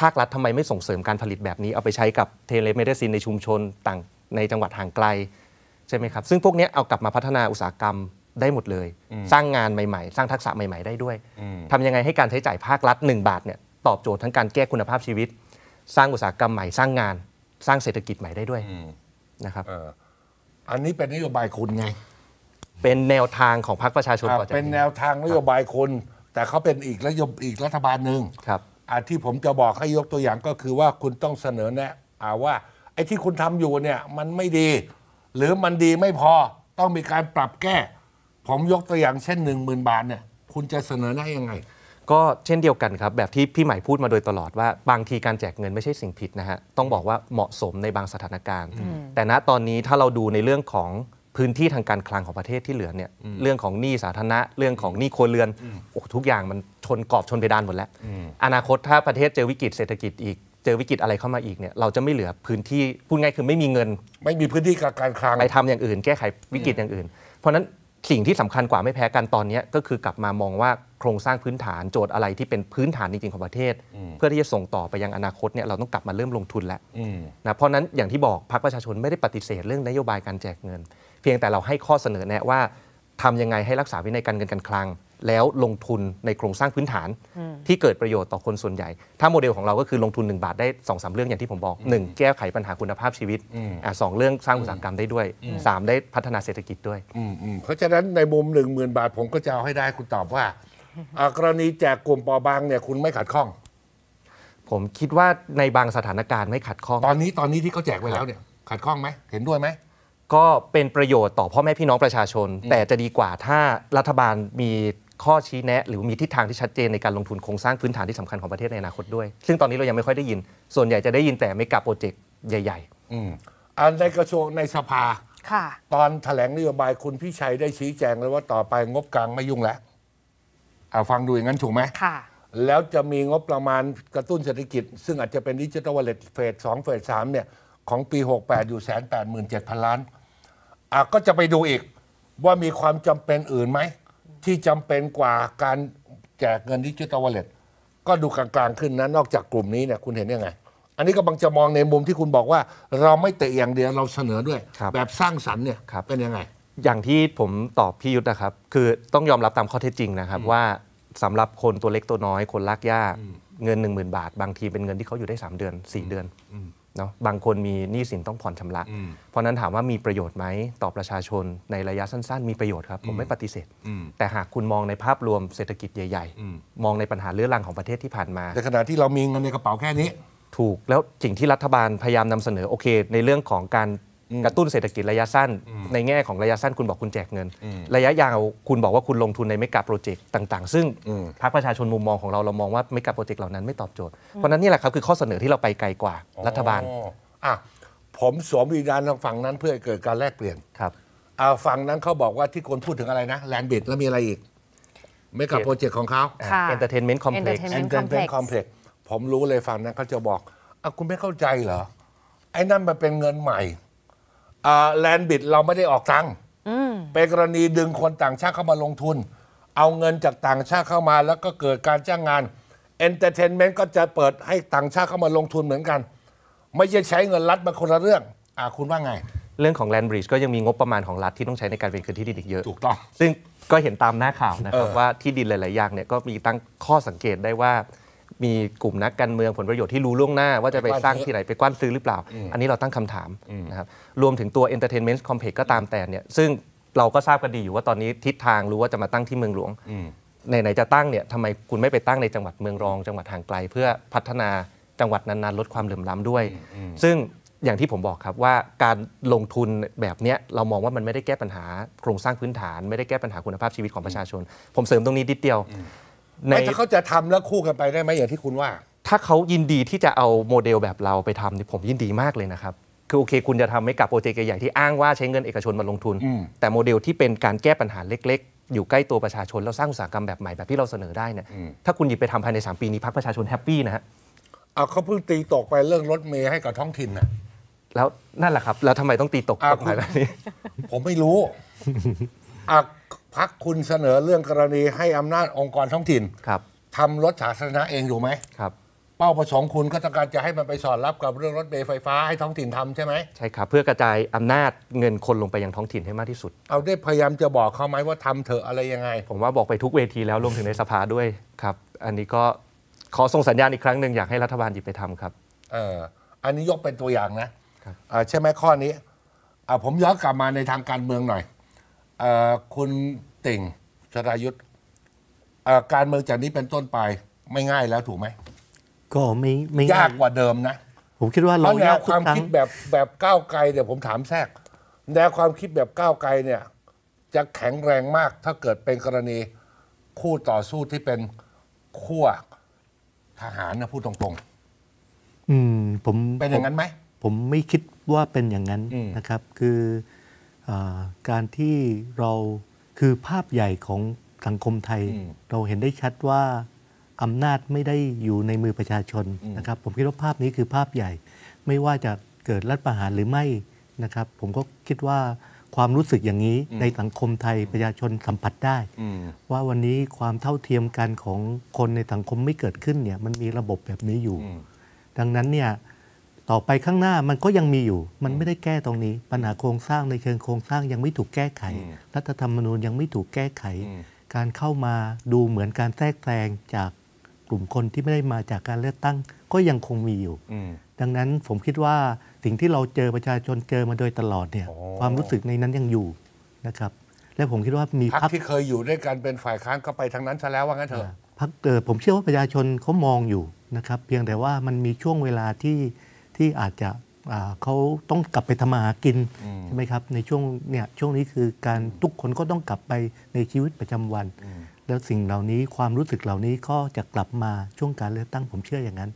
ภาครัฐทำไมไม่ส่งเสริมการผลิตแบบนี้เอาไปใช้กับเทเลเมดิซินในชุมชนต่างในจังหวัดห่างไกลใช่ไหมครับ ซึ่งพวกนี้เอากลับมาพัฒนาอุตสาหกรรมได้หมดเลย สร้างงานใหม่ ๆ สร้างทักษะใหม่ ๆ ได้ด้วย ทำยังไงให้การใช้จ่ายภาครัฐ1บาทเนี่ยตอบโจทย์ทั้งการแก้คุณภาพชีวิต สร้างอุตสาหกรรมใหม่ สร้างงานสร้างเศรษฐกิจใหม่ได้ด้วยนะครับอันนี้เป็นนโยบายคุณไง เป็นแนวทางของพรรคประชาชน่อนเป็นแนวทางนโยบายคุณแต่เขาเป็นอีกระยบอีกรัฐบาลหนึ่งครับอาที่ผมจะบอกให้ยกตัวอย่างก็คือว่าคุณต้องเสนอแนะอาว่าไอ้ที่คุณทำอยู่เนี่ยมันไม่ดี หรือมันดีไม่พอต้องมีการปรับแก้ ผมยกตัวอย่างเช่นหนึ่งหมื่นบาทเนี่ยคุณจะเสนอแนะยังไงก็เช่นเดียวกันครับแบบที่พี่ใหม่พูดมาโดยตลอดว่าบางทีการแจกเงินไม่ใช่สิ่งผิดนะฮะต้องบอกว่าเหมาะสมในบางสถานการณ์ แต่ณตอนนี้ถ้าเราดูในเรื่องของพื้นที่ทางการคลังของประเทศที่เหลือเนี่ยเรื่องของหนี้สาธารณะเรื่องของหนี้ครัวเรือนโอ้ทุกอย่างมันชนกรอบชนเพดานหมดแล้ว อนาคตถ้าประเทศเจอวิกฤตเศรษฐกิจอีก เจอวิกฤตอะไรเข้ามาอีกเนี่ยเราจะไม่เหลือพื้นที่พูดง่ายคือไม่มีเงิน ไม่มีพื้นที่การคลังไปทำอย่างอื่น แก้ไขวิกฤตอย่างอื่นเพราะนั้นสิ่งที่สำคัญกว่าไม่แพ้กันตอนนี้ก็คือกลับมามองว่าโครงสร้างพื้นฐานโจทย์อะไรที่เป็นพื้นฐานจริงๆ ของประเทศ เพื่อที่จะส่งต่อไปยังอนาคตเนี่ยเราต้องกลับมาเริ่มลงทุนแล้วนะเพราะนั้นอย่างที่บอกพรรคประชาชนไม่ได้ปฏิเสธเรื่องนโยบายการแจกเงิน เพียงแต่เราให้ข้อเสนอแนะว่าทำยังไงให้รักษาวินัยการเงินการคลังแล้วลงทุนในโครงสร้างพื้นฐานที่เกิดประโยชน์ต่อคนส่วนใหญ่ ถ้าโมเดลของเราก็คือลงทุน 1 บาทได้2อสเรื่องอย่างที่ผมบอก1แก้ไขปัญหาคุณภาพชีวิตสองเรื่องสร้างอุตสาหกรรมได้ด้วย3ได้พัฒนาเศรษฐกิจด้วยเพราะฉะนั้นในมุม 1 0,000 บาทผมก็จะเอาให้ได้คุณตอบว่ากรณีแจกกลุ่มปอบางเนี่ยคุณไม่ขัดข้อง ผมคิดว่าในบางสถานการณ์ไม่ขัดข้องตอนนี้ตอนนี้ที่เขาแจกไปแล้วเนี่ย ขัดข้องไหมเห็นด้วยไหมก็เป็นประโยชน์ต่อพ่อแม่พี่น้องประชาชน แต่จะดีกว่าถ้ารัฐบาลมีข้อชี้แนะหรือมีทิศทางที่ชัดเจนในการลงทุนโครงสร้างพื้นฐานที่สำคัญของประเทศในอนาคตด้วย ซึ่งตอนนี้เรายังไม่ค่อยได้ยิน ส่วนใหญ่จะได้ยินแต่ไม่กับโปรเจกต์ใหญ่ ๆ อืม อันในกระทรวงในสภาตอนแถลงนโยบายคุณพี่ชัยได้ชี้แจงแล้วว่าต่อไปงบกลางไม่ยุ่งแล้วเอาฟังดูอย่างนั้นถูกไหมค่ะแล้วจะมีงบประมาณกระตุ้นเศรษฐกิจ ซึ่งอาจจะเป็นดิจิทัลวอลเล็ตเฟสสองเฟสสามเนี่ยของปี68อยู่แสนแปดหมื่นเจ็ดพันล้านอ่ะก็จะไปดูอีกว่ามีความจำเป็นอื่นไหมที่จำเป็นกว่าการแจกเงินดิจิตอลวอลเล็ตก็ดูกลางๆขึ้นนะนอกจากกลุ่มนี้เนี่ยคุณเห็นยังไง อันนี้ก็บังจะมองในมุมที่คุณบอกว่าเราไม่เตะอย่างเดียวเราเสนอด้วยบแบบสร้างสรรค์เนี่ยเป็นยังไง อย่างที่ผมตอบพี่ยุทธนะครับ คือต้องยอมรับตามข้อเท็จจริงนะครับว่าสำหรับคนตัวเล็กตัวน้อยคนลากยากเงิน 1 0,000 บาทบางทีเป็นเงินที่เขาอยู่ได้ 3 เดือน4เดือนเนาะบางคนมีหนี้สินต้องผ่อนชำระ เพราะนั้นถามว่ามีประโยชน์ไหมต่อประชาชนในระยะสั้นๆ มีประโยชน์ครับ ผมไม่ปฏิเสธ แต่หากคุณมองในภาพรวมเศรษฐกิจใหญ่ๆ มองในปัญหาเรื้อรังของประเทศที่ผ่านมาในขณะที่เรามีเงินในกระเป๋าแค่นี้ ถูก แล้วสิ่งที่รัฐบาลพยายามนำเสนอ โอเค ในเรื่องของการกระตุ้นเศรษฐกิจระยะสั้น ในแง่ของระยะสั้นคุณบอกคุณแจกเงิน ระยะยาว คุณบอกว่าคุณลงทุนในเมกะโปรเจกต์ต่างๆ ซึ่งพรรคประชาชนมุมมองของเรา เรามองว่าเมกะโปรเจกต์เหล่านั้นไม่ตอบโจทย์ เพราะนั้นนี่แหละครับ คือข้อเสนอที่เราไปไกลกว่ารัฐบาล อ่ะ ผมสวมวิญญาณทางฝั่งนั้นเพื่อเกิดการแลกเปลี่ยนครับาฝั่งนั้นเขาบอกว่าที่คนพูดถึงอะไรนะแลนด์บิดแล้วมีอะไรอีกเมกะโปรเจกต์ของเขาเอนเตอร์เทนเมนต์คอมเพล็กซ์เอนเตอร์เทนเมนต์คอมเพล็กซ์ผมรู้เลยฝั่งนั้นเขาจะบอกอคุณไม่เข้าใจเหรอไอ้นั่นมันเป็นเงินใหม่แลนบิดเราไม่ได้ออกตังค์เป็นกรณีดึงคนต่างชาติเข้ามาลงทุน เอาเงินจากต่างชาติเข้ามาแล้วก็เกิดการจ้างงานเอนเตอร์เทนเมนต์ก็จะเปิดให้ต่างชาติเข้ามาลงทุนเหมือนกัน ไม่ใช่ใช้เงินรัฐมาคนละเรื่อง อ่าคุณว่าไง เรื่องของแลนบริดจ์ก็ยังมีงบประมาณของรัฐที่ต้องใช้ในการเป็นคืนที่ดินอีกเยอะ ถูกต้อง ซึ่งก็เห็นตามหน้าข่าวนะครับว่าที่ดินหลายๆอย่างเนี่ยก็มีตั้งข้อสังเกตได้ว่ามีกลุ่มนักการเมืองผลประโยชน์ที่รู้ล่วงหน้าว่าจะไปสร้างที่ไหนไปกว้านซื้อหรือเปล่า อันนี้เราตั้งคำถามนะครับ รวมถึงตัว Entertainment Complex ก็ตามแต่เนี่ยซึ่งเราก็ทราบกันดีอยู่ว่าตอนนี้ทิศทางรู้ว่าจะมาตั้งที่เมืองหลวงไหนๆจะตั้งเนี่ยทำไมคุณไม่ไปตั้งในจังหวัดเมืองรอง จังหวัดห่างไกลเพื่อพัฒนาจังหวัดนั้นๆลดความเหลื่อมล้ำด้วย ซึ่งอย่างที่ผมบอกครับว่าการลงทุนแบบเนี้ยเรามองว่ามันไม่ได้แก้ปัญหา โครงสร้างพื้นฐานไม่ได้แก้ปัญหาคุณภาพชีวิตของประชาชน ผมเสริมตรงนี้นิดเดียวในไม่ถ้าเขาจะทำแล้วคู่กันไปได้ไหมอย่างที่คุณว่า ถ้าเขายินดีที่จะเอาโมเดลแบบเราไปทำเนี่ยผมยินดีมากเลยนะครับ คือโอเคคุณจะทำไม่กับโปรเจกต์ใหญ่ๆที่อ้างว่าใช้เงินเอกชนมาลงทุน แต่โมเดลที่เป็นการแก้ปัญหาเล็ก ๆ อยู่ใกล้ตัวประชาชนแล้วสร้างอุตสาหกรรมแบบใหม่แบบที่เราเสนอได้เนี่ยถ้าคุณหยิบไปทำภายใน 3 ปีนี้พักประชาชนแฮปปี้นะฮะเอาเขาเพิ่งตีตกไปเรื่องรถเมย์ให้กับท้องถิ่นนะแล้วนั่นแหละครับแล้วทำไมต้องตีตกกฎหมายแบบนี้ผมไม่รู้อ่ะพักคุณเสนอเรื่องกรณีให้อำนาจองค์กรท้องถิ่นครับทำรถสาธารณะเองอยู่ไหมครับ เป้าประสงค์คุณก็ต้องการจะให้มันไปสอดรับกับเรื่องรถเบย์ไฟฟ้าให้ท้องถิ่นทำใช่ไหมใช่ครับ เพื่อกระจายอำนาจเงินคนลงไปยังท้องถิ่นให้มากที่สุด เอาได้พยายามจะบอกเขาไหมว่าทำเถอะอะไรยังไงผมว่าบอกไปทุกเวทีแล้วรวมถึงในสภาด้วยครับ อันนี้ก็ขอส่งสัญญาณอีกครั้งหนึ่งอยากให้รัฐบาลหยิบไปทำครับเอออันนี้ยกเป็นตัวอย่างนะใช่ไหมข้อนี้ผมย้อนกลับมาในทางการเมืองหน่อยคุณติ่งชรายุทธการเมืองจากนี้เป็นต้นไป ไม่ง่ายแล้วถูกไหมก็ไม่ไม่ยากกว่าเดิมนะผมคิดว่าเราแนวความคิดแบบแบบก้าวไกลเดี๋ยวผมถามแทรกแนวความคิดแบบก้าวไกลเนี่ย จะแข็งแรงมากถ้าเกิดเป็นกรณีคู่ต่อสู้ที่เป็นขั้วทหารนะพูดตรงๆ อืม ผมเป็นอย่างนั้นไหมผมไม่คิดว่าเป็นอย่างนั้นนะครับ คือการที่เราคือภาพใหญ่ของสังคมไทย เราเห็นได้ชัดว่าอำนาจไม่ได้อยู่ในมือประชาชนนะครับ ผมคิดว่าภาพนี้คือภาพใหญ่ไม่ว่าจะเกิดรัฐประหารหรือไม่นะครับ ผมก็คิดว่าความรู้สึกอย่างนี้ในสังคมไทยประชาชนสัมผัสได้ ว่าวันนี้ความเท่าเทียมกันของคนในสังคมไม่เกิดขึ้นเนี่ยมันมีระบบแบบนี้อยู่ ดังนั้นเนี่ยต่อไปข้างหน้ามันก็ยังมีอยู่ มันไม่ได้แก้ตรงนี้ ปัญหาโครงสร้างในเชิงโครงสร้างยังไม่ถูกแก้ไข รัฐธรรมนูญยังไม่ถูกแก้ไข การเข้ามาดูเหมือนการแทรกแซงจากกลุ่มคนที่ไม่ได้มาจากการเลือกตั้งก็ยังคงมีอยู่ดังนั้นผมคิดว่าสิ่งที่เราเจอประชาชนเจอมาโดยตลอดเนี่ย ความรู้สึกในนั้นยังอยู่นะครับ และผมคิดว่ามีพรรคที่เคยอยู่ด้วยกันเป็นฝ่ายค้านก็ไปทางนั้นซะแล้วว่างั้นเถอะพรรคเกิดผมเชื่อว่าประชาชนเขามองอยู่นะครับ เพียงแต่ว่ามันมีช่วงเวลาที่ที่อาจจะเขาต้องกลับไปทำมาหากินใช่ไหมครับในช่วงเนี่ยช่วงนี้คือการทุกคนก็ต้องกลับไปในชีวิตประจำวัน แล้วสิ่งเหล่านี้ความรู้สึกเหล่านี้ก็จะกลับมาช่วงการเลือกตั้งผมเชื่ออย่างนั้น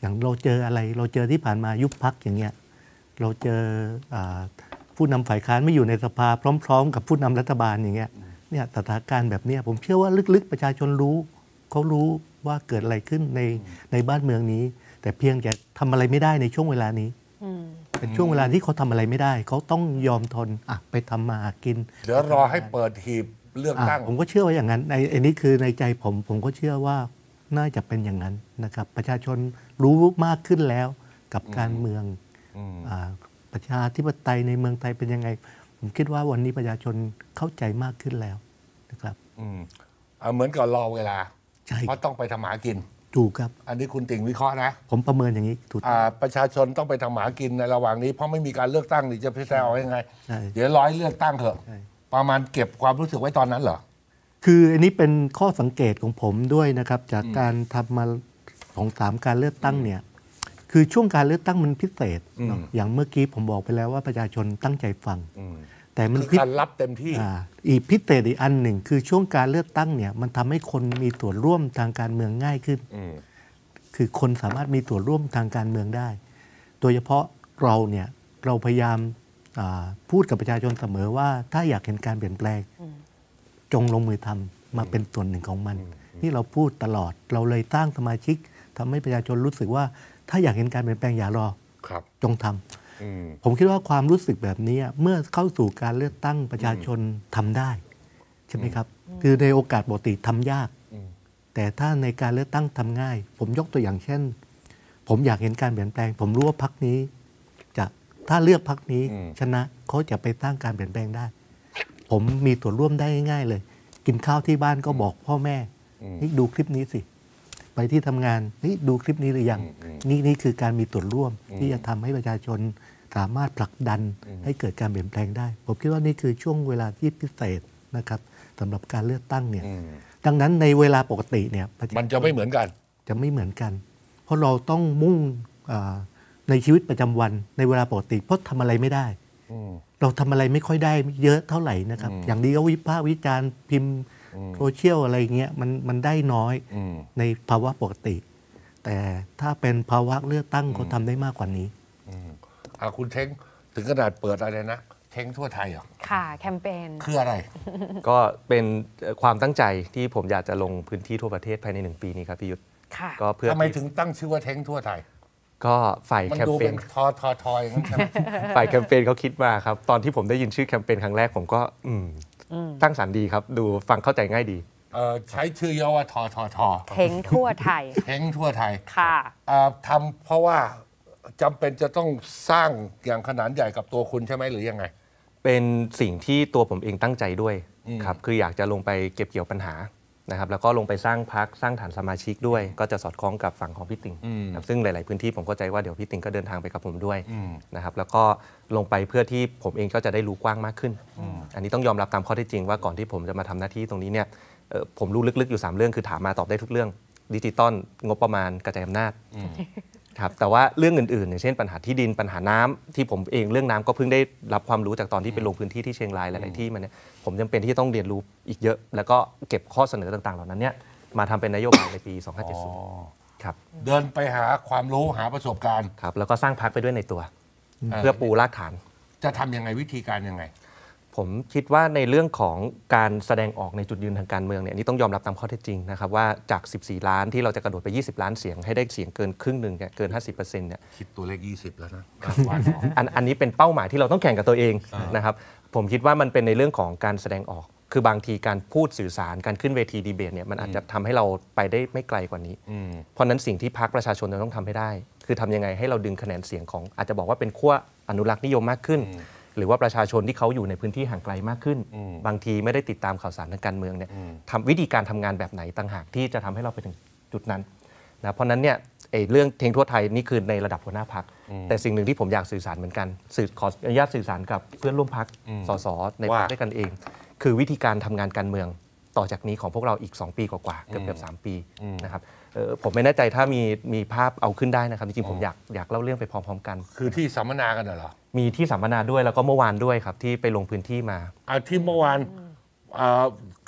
อย่างเราเจออะไรเราเจอที่ผ่านมายุบพักอย่างเงี้ยเราเจอผู้นำฝ่ายค้านไม่อยู่ในสภาพร้อม ๆกับผู้นำรัฐบาลอย่างเงี้ยเนี่ยสถานการณ์แบบนี้ผมเชื่อว่าลึกๆ ประชาชนรู้เขารู้ว่าเกิดอะไรขึ้นในในบ้านเมืองนี้แต่เพียงแต่ทำอะไรไม่ได้ในช่วงเวลานี้ เป็นช่วงเวลาที่เขาทำอะไรไม่ได้เขาต้องยอมทน อ่ะ ไปทำมาหากิน เดี๋ยวรอให้เปิดหีบเลือกตั้ง ผมก็เชื่อว่าอย่างนั้น ในอันนี้คือในใจผมผมก็เชื่อว่าน่าจะเป็นอย่างนั้นนะครับ ประชาชนรู้มากขึ้นแล้วกับการเมืองประชาธิปไตยในเมืองไทยเป็นยังไง ผมคิดว่าวันนี้ประชาชนเข้าใจมากขึ้นแล้ว นะครับเหมือนกับรอเวลาเพราะต้องไปทำหากินถูกครับ อันนี้คุณติ่งวิเคราะห์นะ ผมประเมินอย่างนี้ถูกอประชาชนต้องไปทำหมากินในระหว่างนี้ เพราะไม่มีการเลือกตั้งนี่จะพิจารณาเอายังไง เดี๋ยวร้อยเลือกตั้งเถอะประมาณเก็บความรู้สึกไว้ตอนนั้นเหรอ คืออันนี้เป็นข้อสังเกตของผมด้วยนะครับ จากการทำมาของสามการเลือกตั้งเนี่ย คือช่วงการเลือกตั้งมันพิเศษออย่างเมื่อกี้ผมบอกไปแล้วว่าประชาชนตั้งใจฟังแต่มันคือการรับเต็มที่อีกพิเศษอีกอันหนึ่ง คือช่วงการเลือกตั้งเนี่ยมันทำให้คนมีส่วนร่วมทางการเมืองง่ายขึ้นคือคนสามารถมีส่วนร่วมทางการเมืองได้โดยเฉพาะเราเนี่ยเราพยายามพูดกับประชาชนเสมอว่า ถ้าอยากเห็นการเปลี่ยนแปลงจงลงมือทำมาเป็นส่วนหนึ่งของมัน นี่เราพูดตลอดเราเลยตั้งสมาชิกทำให้ประชาชนรู้สึกว่า ถ้าอยากเห็นการเปลี่ยนแปลงอย่ารอจงทำผมคิดว่าความรู้สึกแบบนี้เมื่อเข้าสู่การเลือกตั้งประชาชนทำได้ ใช่ไหมครับ คือในโอกาสปกติทำยาก แต่ถ้าในการเลือกตั้งทำง่าย ผมยกตัวอย่างเช่น ผมอยากเห็นการเปลี่ยนแปลง ผมรู้ว่าพักนี้ จะถ้าเลือกพักนี้ ชนะเขาจะไปสร้างการเปลี่ยนแปลงได้ ผมมีส่วนร่วมได้ง่ายเลย กินข้าวที่บ้านก็บอกพ่อแม่นี่ดูคลิปนี้สิ ไปที่ทำงานนี่ดูคลิปนี้หรือยังนี่นี่คือการมีส่วนร่วม ที่จะทำให้ประชาชนสามารถผลักดันให้เกิดการเปลี่ยนแปลงได้ ผมคิดว่านี่คือช่วงเวลาที่พิเศษนะครับสำหรับการเลือกตั้งเนี่ยดังนั้นในเวลาปกติเนี่ยมันจะไม่เหมือนกันจะไม่เหมือนกันเพราะเราต้องมุ่งในชีวิตประจำวันในเวลาปกติเพราะทำอะไรไม่ได้เราทำอะไรไม่ค่อยได้เยอะเท่าไหร่นะครับ อย่างดีก็วิพากษ์วิจารณ์พิมพ์โซเชียลอะไรเงี้ยมันมันได้น้อยในภาวะปกติ แต่ถ้าเป็นภาวะเลือกตั้งเขาทำได้มากกว่านี้อาคุณเท้งถึงขนาดเปิดอะไรนะ เท้งทั่วไทยเหรอค่ะ แคมเปญคืออะไร ก็เป็นความตั้งใจที่ผมอยากจะลงพื้นที่ทั่วประเทศ ภายใน 1 ปีนี้ครับพี่ยุทธค่ะก็เพื่อทำไมถึงตั้งชื่อว่าเท้งทั่วไทย ก็ฝ่ายแคมเปญทอทอทอยงั้นใช่ไหมฝ่ายแคมเปญเขาคิดมาครับ ตอนที่ผมได้ยินชื่อแคมเปญครั้งแรก ผมก็ อืม ตั้งสรรดีครับ ดูฟังเข้าใจง่ายดี เอ่อใช้ชื่อย่อว่าทอทอทอเท้งทั่วไทยเท้งทั่วไทยค่ะทำเพราะว่าจำเป็นจะต้องสร้างอย่างขนาดใหญ่กับตัวคุณใช่ไหมหรือยังไง เป็นสิ่งที่ตัวผมเองตั้งใจด้วยครับ คืออยากจะลงไปเก็บเกี่ยวปัญหานะครับ แล้วก็ลงไปสร้างพักสร้างฐานสมาชิกด้วยก็จะสอดคล้องกับฝั่งของพี่ติงงซึ่งหลาย ๆ พื้นที่ผมเข้าใจว่า เดี๋ยวพี่ติงก็เดินทางไปกับผมด้วยนะครับ แล้วก็ลงไปเพื่อที่ผมเองก็จะได้รู้กว้างมากขึ้นออันนี้ต้องยอมรับตามข้อเท็จจริงว่าก่อนที่ผมจะมาทำหน้าที่ตรงนี้เนี่ยผมรู้ลึก ๆ อยู่ 3 เรื่องคือถามมาตอบได้ทุกเรื่อง ดิจิตอลงบประมาณกระจายอำนาจครับแต่ว่าเรื่องอื่นๆอย่างเช่นปัญหาที่ดินปัญหาน้ำที่ผมเองเรื่องน้ำก็เพิ่งได้รับความรู้จากตอนที่ไปลงพื้นที่ที่เชียงรายหลายๆที่มันเนี่ยผมจำเป็นที่ต้องเรียนรู้อีกเยอะแล้วก็เก็บข้อเสนอต่างๆ เหล่านั้นเนี่ยมาทำเป็นนโยบายในปี 2570ครับเดินไปหาความรู้หาประสบการณ์ครับแล้วก็สร้างพักไปด้วยในตัว เพื่อปูรากฐานจะทํำยังไงวิธีการยังไงผมคิดว่าในเรื่องของการแสดงออกในจุดยืนทางการเมืองเนี่ยนี่ต้องยอมรับตามข้อเท็จจริงนะครับว่าจาก 14 ล้านที่เราจะกระโดดไป 20 ล้านเสียงให้ได้เสียงเกินครึ่งหนึ่งเนี่ยเกิน 50%เนี่ยคิดตัวเลข 20 แล้วนะอันอันนี้เป็นเป้าหมายที่เราต้องแข่งกับตัวเองนะครับผมคิดว่ามันเป็นในเรื่องของการแสดงออก คือบางทีการพูดสื่อสารการขึ้นเวทีดีเบตเนี่ยมันอาจจะทำให้เราไปได้ไม่ไกลกว่านี้เพราะนั้นสิ่งที่พรรคประชาชนเราต้องทำให้ได้ คือทำยังไงให้เราดึงคะแนนเสียงของ อาจจะบอกว่าเป็นขั้วอนุรักษ์นิยมมากขึ้นหรือว่าประชาชนที่เขาอยู่ในพื้นที่ห่างไกลมากขึ้น บางทีไม่ได้ติดตามข่าวสารทางการเมืองเนี่ยทำวิธีการทำงานแบบไหนต่างหากที่จะทำให้เราไปถึงจุดนั้นนะเพราะนั้นเนี่ยเรื่องเทงทั่วไทยนี่คือในระดับหัวหน้าพัก แต่สิ่งหนึ่งที่ผมอยากสื่อสารเหมือนกันสื่อขออนุญาตสื่อสารกับเพื่อนร่วมพักสสในพักด้วยกันเอง คือวิธีการทำงานการเมืองต่อจากนี้ของพวกเราอีก 2 ปีกว่าๆเกือบเกือบสปีนะครับผมไม่แน่ใจถ้ามีมีภาพเอาขึ้นได้นะครับจริงๆผมอยากอยากเล่าเรื่องไปพร้อมๆ กันคือที่สัมมนากันเหรอมีที่สัมมนาด้วยแล้วก็เมื่อวานด้วยครับที่ไปลงพื้นที่มาอาที่เมื่อวาน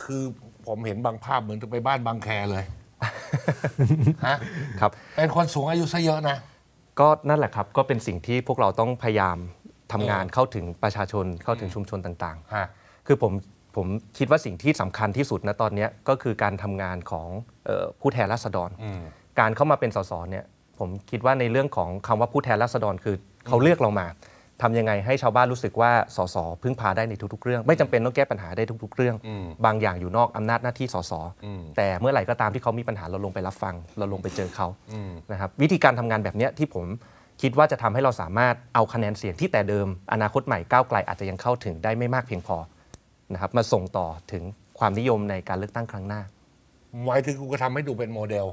คือผมเห็นบางภาพเหมือนจะไปบ้านบางแคเลยครับเป็นคนสูงอายุซะเยอะนะก็นั่นแหละครับ ก็เป็นสิ่งที่พวกเราต้องพยายามทำงานเข้าถึงประชาชนเข้าถึงชุมชนต่างๆ คือผมผมคิดว่าสิ่งที่สำคัญที่สุดนะตอนนี้ก็คือการทำงานของออผู้แทนราษฎรการเข้ามาเป็นสสเนี่ยผมคิดว่าในเรื่องของคำว่าผู้แทนราษฎรคือเขาเลือกเรามาทำยังไงให้ชาวบ้านรู้สึกว่าสสพึ่งพาได้ในทุกๆเรื่อง ไม่จำเป็นต้องแก้ปัญหาได้ทุกๆเรื่องบางอย่างอยู่นอกอำนาจหน้าที่สสแต่เมื่อไหร่ก็ตามที่เขามีปัญหาเราลงไปรับฟังเราลงไปเจอเขานะครับวิธีการทำงานแบบนี้ที่ผมคิดว่าจะทำให้เราสามารถเอาคะแนนเสียงที่แต่เดิม อนาคตใหม่ก้าวไกล อาจจะยังเข้าถึงได้ไม่มากเพียงพอนะครับมาส่งต่อถึงความนิยมในการเลือกตั้งครั้งหน้าหมายถึงกูก็ทำให้ดูเป็นโมเดล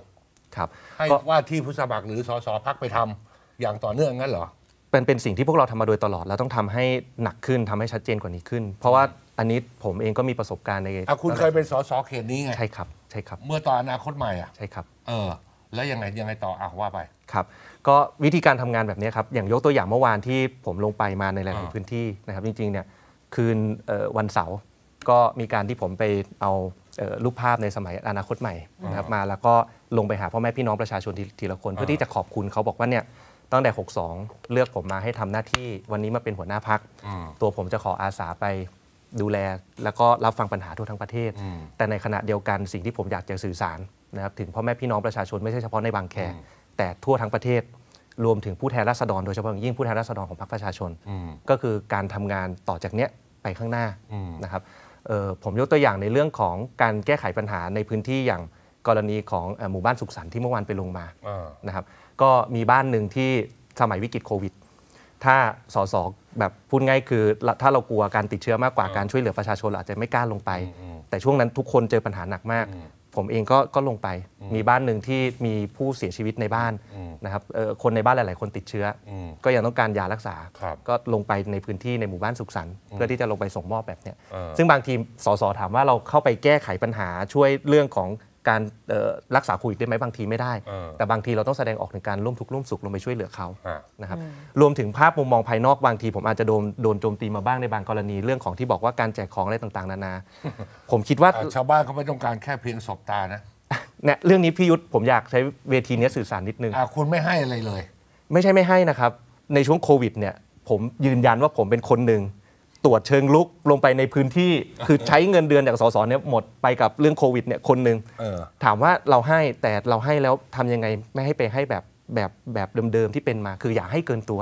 ครับให้ว่าที่ผู้สมัครหรือสสพักไปทำอย่างต่อเนื่องงั้นเหรอเป็นเป็นสิ่งที่พวกเราทำมาโดยตลอดแล้วต้องทำให้หนักขึ้นทำให้ชัดเจนกว่านี้ขึ้น เพราะว่าอันนี้ผมเองก็มีประสบการณ์ในอคุณเคยเป็นสสเขตนี้ไงใช่ครับใช่ครับเมื่อตอนอนาคตใหม่อ่ะใช่ครับเออแล้วยังไงยังไงต่ออ่ะว่าไปครับก็วิธีการทำงานแบบนี้ครับอย่างยกตัวอย่างเมื่อวานที่ผมลงไปมาในหลายพื้นที่นะครับจริงๆเนี่ยคืนวันเสาร์ก็มีการที่ผมไปเอารูปภาพในสมัยอนาคตใหม่นะครับมาแล้วก็ลงไปหาพ่อแม่พี่น้องประชาชนทีละคนเพื่อที่จะขอบคุณเขาบอกว่าเนี่ยตั้งแต่ 62 เลือกผมมาให้ทำหน้าที่วันนี้มาเป็นหัวหน้าพัก ตัวผมจะขออาสาไปดูแลแล้วก็รับฟังปัญหาทั่วทั้งประเทศ แต่ในขณะเดียวกันสิ่งที่ผมอยากจะสื่อสารนะครับถึงพ่อแม่พี่น้องประชาชนไม่ใช่เฉพาะในบางแคแต่ทั่วทั้งประเทศ รวมถึงผู้แทนราษฎร โดยเฉพาะยิ่งผู้แทนราษฎรของพรรคประชาชน ก็คือการทำงานต่อจากเนี้ยไปข้างหน้านะครับผมยกตัวอย่างในเรื่องของการแก้ไขปัญหาในพื้นที่อย่างกรณีของหมู่บ้านสุขสันต์ที่เมื่อวานไปลงมานะครับก็มีบ้านหนึ่งที่สมัยวิกฤตโควิด ถ้าสสแบบพูดง่ายคือถ้าเรากลัวการติดเชื้อมากกว่าการช่วยเหลือประชาชนเราอาจจะไม่กล้าลงไป แต่ช่วงนั้นทุกคนเจอปัญหาหนักมาก ผมเองก็ก็ลงไปมีบ้านหนึ่งที่มีผู้เสียชีวิตในบ้านนะครับคนในบ้านหลาย ๆ คนติดเชื้อ ก็ยังต้องการยารักษา ก็ลงไปในพื้นที่ในหมู่บ้านสุขสันต์เพื่อที่จะลงไปส่งมอบแบบเนี้ยซึ่งบางทีสสถามว่าเราเข้าไปแก้ไขปัญหาช่วยเรื่องของการรักษาโควิดได้ไหมบางทีไม่ได้ แต่บางทีเราต้องแสดงออกในการร่วมทุกข์ร่วมสุขลงไปช่วยเหลือเขานะครับรวมถึงภาพมุมมองภายนอกบางที ผมอาจจะโดนโดนโจมตีมาบ้างในบางกรณีเรื่องของที่บอกว่าการแจกของอะไรต่างๆนานา ผมคิดว่าชาวบ้านเขาไม่ต้องการแค่เพียงสบตานะเนี่ยเรื่องนี้พี่ยุทธผมอยากใช้เวทีนี้สื่อสารนิดนึงคุณไม่ให้อะไรเลย ไม่ใช่ไม่ให้นะครับในช่วงโควิดเนี่ย ผมยืนยันว่าผมเป็นคนหนึ่งตรวจเชิงลุกลงไปในพื้นที่คือใช้เงินเดือนจากสสเนี่ยหมดไปกับเรื่องโควิดเนี่ยคนหนึ่งถามว่าเราให้แต่เราให้แล้วทำยังไงไม่ให้ไปให้แบบแบบแบบเดิมๆที่เป็นมาคืออย่าให้เกินตัว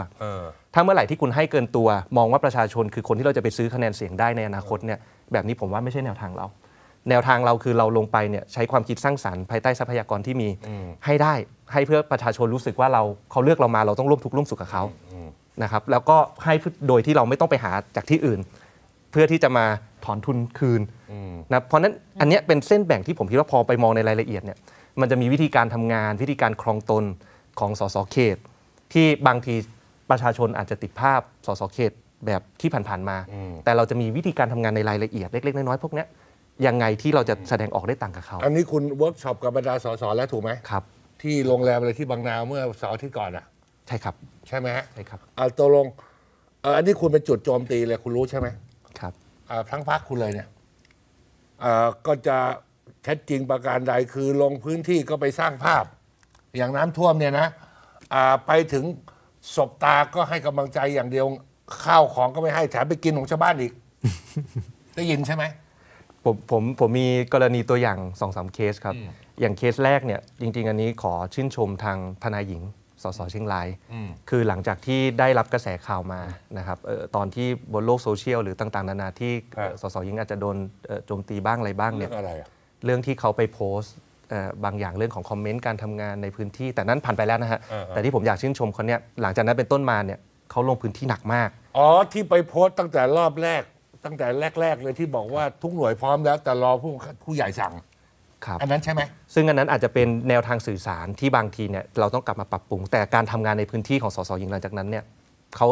ถ้าเมื่อไหร่ที่คุณให้เกินตัว มองว่าประชาชนคือคนที่เราจะไปซื้อคะแนนเสียงได้ในอนาคตเนี่ยแบบนี้ผมว่าไม่ใช่แนวทางเรา แนวทางเราคือเราลงไปเนี่ยใช้ความคิดสร้างสารรค์ภายใต้ทรัพยากรที่มีให้ได้ให้เพื่อประชาชนรู้สึกว่าเราเขาเลือกเรามาเราต้องร่วมทุกข์ร่วมสุขกับเขานะครับแล้วก็ให้โดยที่เราไม่ต้องไปหาจากที่อื่น เพื่อที่จะมาถอนทุนคืนนะเพราะนั้นอันนี้เป็นเส้นแบ่งที่ผมคิดว่าพอไปมองในรายละเอียดเนี่ยมันจะมีวิธีการทำงานวิธีการครองตนของสสเขต ที่บางทีประชาชนอาจจะติดภาพสสเขตแบบที่ผ่านๆมา แต่เราจะมีวิธีการทำงานในรายละเอียดเล็กๆน้อยๆพวกนี้ยังไงที่เราจะแสดงออกได้ต่างกับเขาอันนี้คุณเวิร์กช็อปกับบรรดาสสแล้วถูกไหมครับ ที่โรงแรมอะไรที่บางนาเมื่อเสาร์ที่ก่อนอะใช่ครับ ใช่ไหมฮะใช่ครับเอาตกลงเอออันนี้คุณเป็นจุดโจมตีเลย คุณรู้ใช่ไหมครับเอ่อทั้งพักคุณเลยเนี่ยเอ่อก็จะ แท้จริงประการใดคือลงพื้นที่ก็ไปสร้างภาพ อย่างน้ำท่วมเนี่ยนะอ่าไปถึงศบตาก็ให้กำลังใจอย่างเดียวข้าวของก็ไม่ให้แถมไปกินของชาวบ้านอีก ได้ยินใช่ไหมผมผมผมมีกรณีตัวอย่างสองสามเคสครับ อย่างเคสแรกเนี่ยจริง ๆ อันนี้ขอชื่นชมทางทนายหญิงสสเชียงรายคือหลังจากที่ได้รับกระแสข่าวมานะครับตอนที่บนโลกโซเชียลหรือต่างๆ นานาที่สสยิงอาจจะโดนโจมตีบ้างอะไรบ้างเนี่ยเรื่องที่เขาไปโพสต์บางอย่างเรื่องของคอมเมนต์การทำงานในพื้นที่ แต่นั้นผ่านไปแล้วนะฮะแต่ที่ผมอยากชื่นชมคนเนี้ยหลังจากนั้นเป็นต้นมาเนี่ยเขาลงพื้นที่หนักมากอ๋อที่ไปโพสต์ตั้งแต่รอบแรกตั้งแต่แรกๆเลยที่บอกว่าทุกหน่วยพร้อมแล้วแต่รอผู้ผู้ใหญ่สั่งครับอันนั้นใช่ไหมซึ่งอันนั้นอาจจะเป็นแนวทางสื่อสารที่บางทีเนี่ยเราต้องกลับมาปรับปรุงแต่การทำงานในพื้นที่ของสสหญิงหลังจากนั้นเนี่ยเขา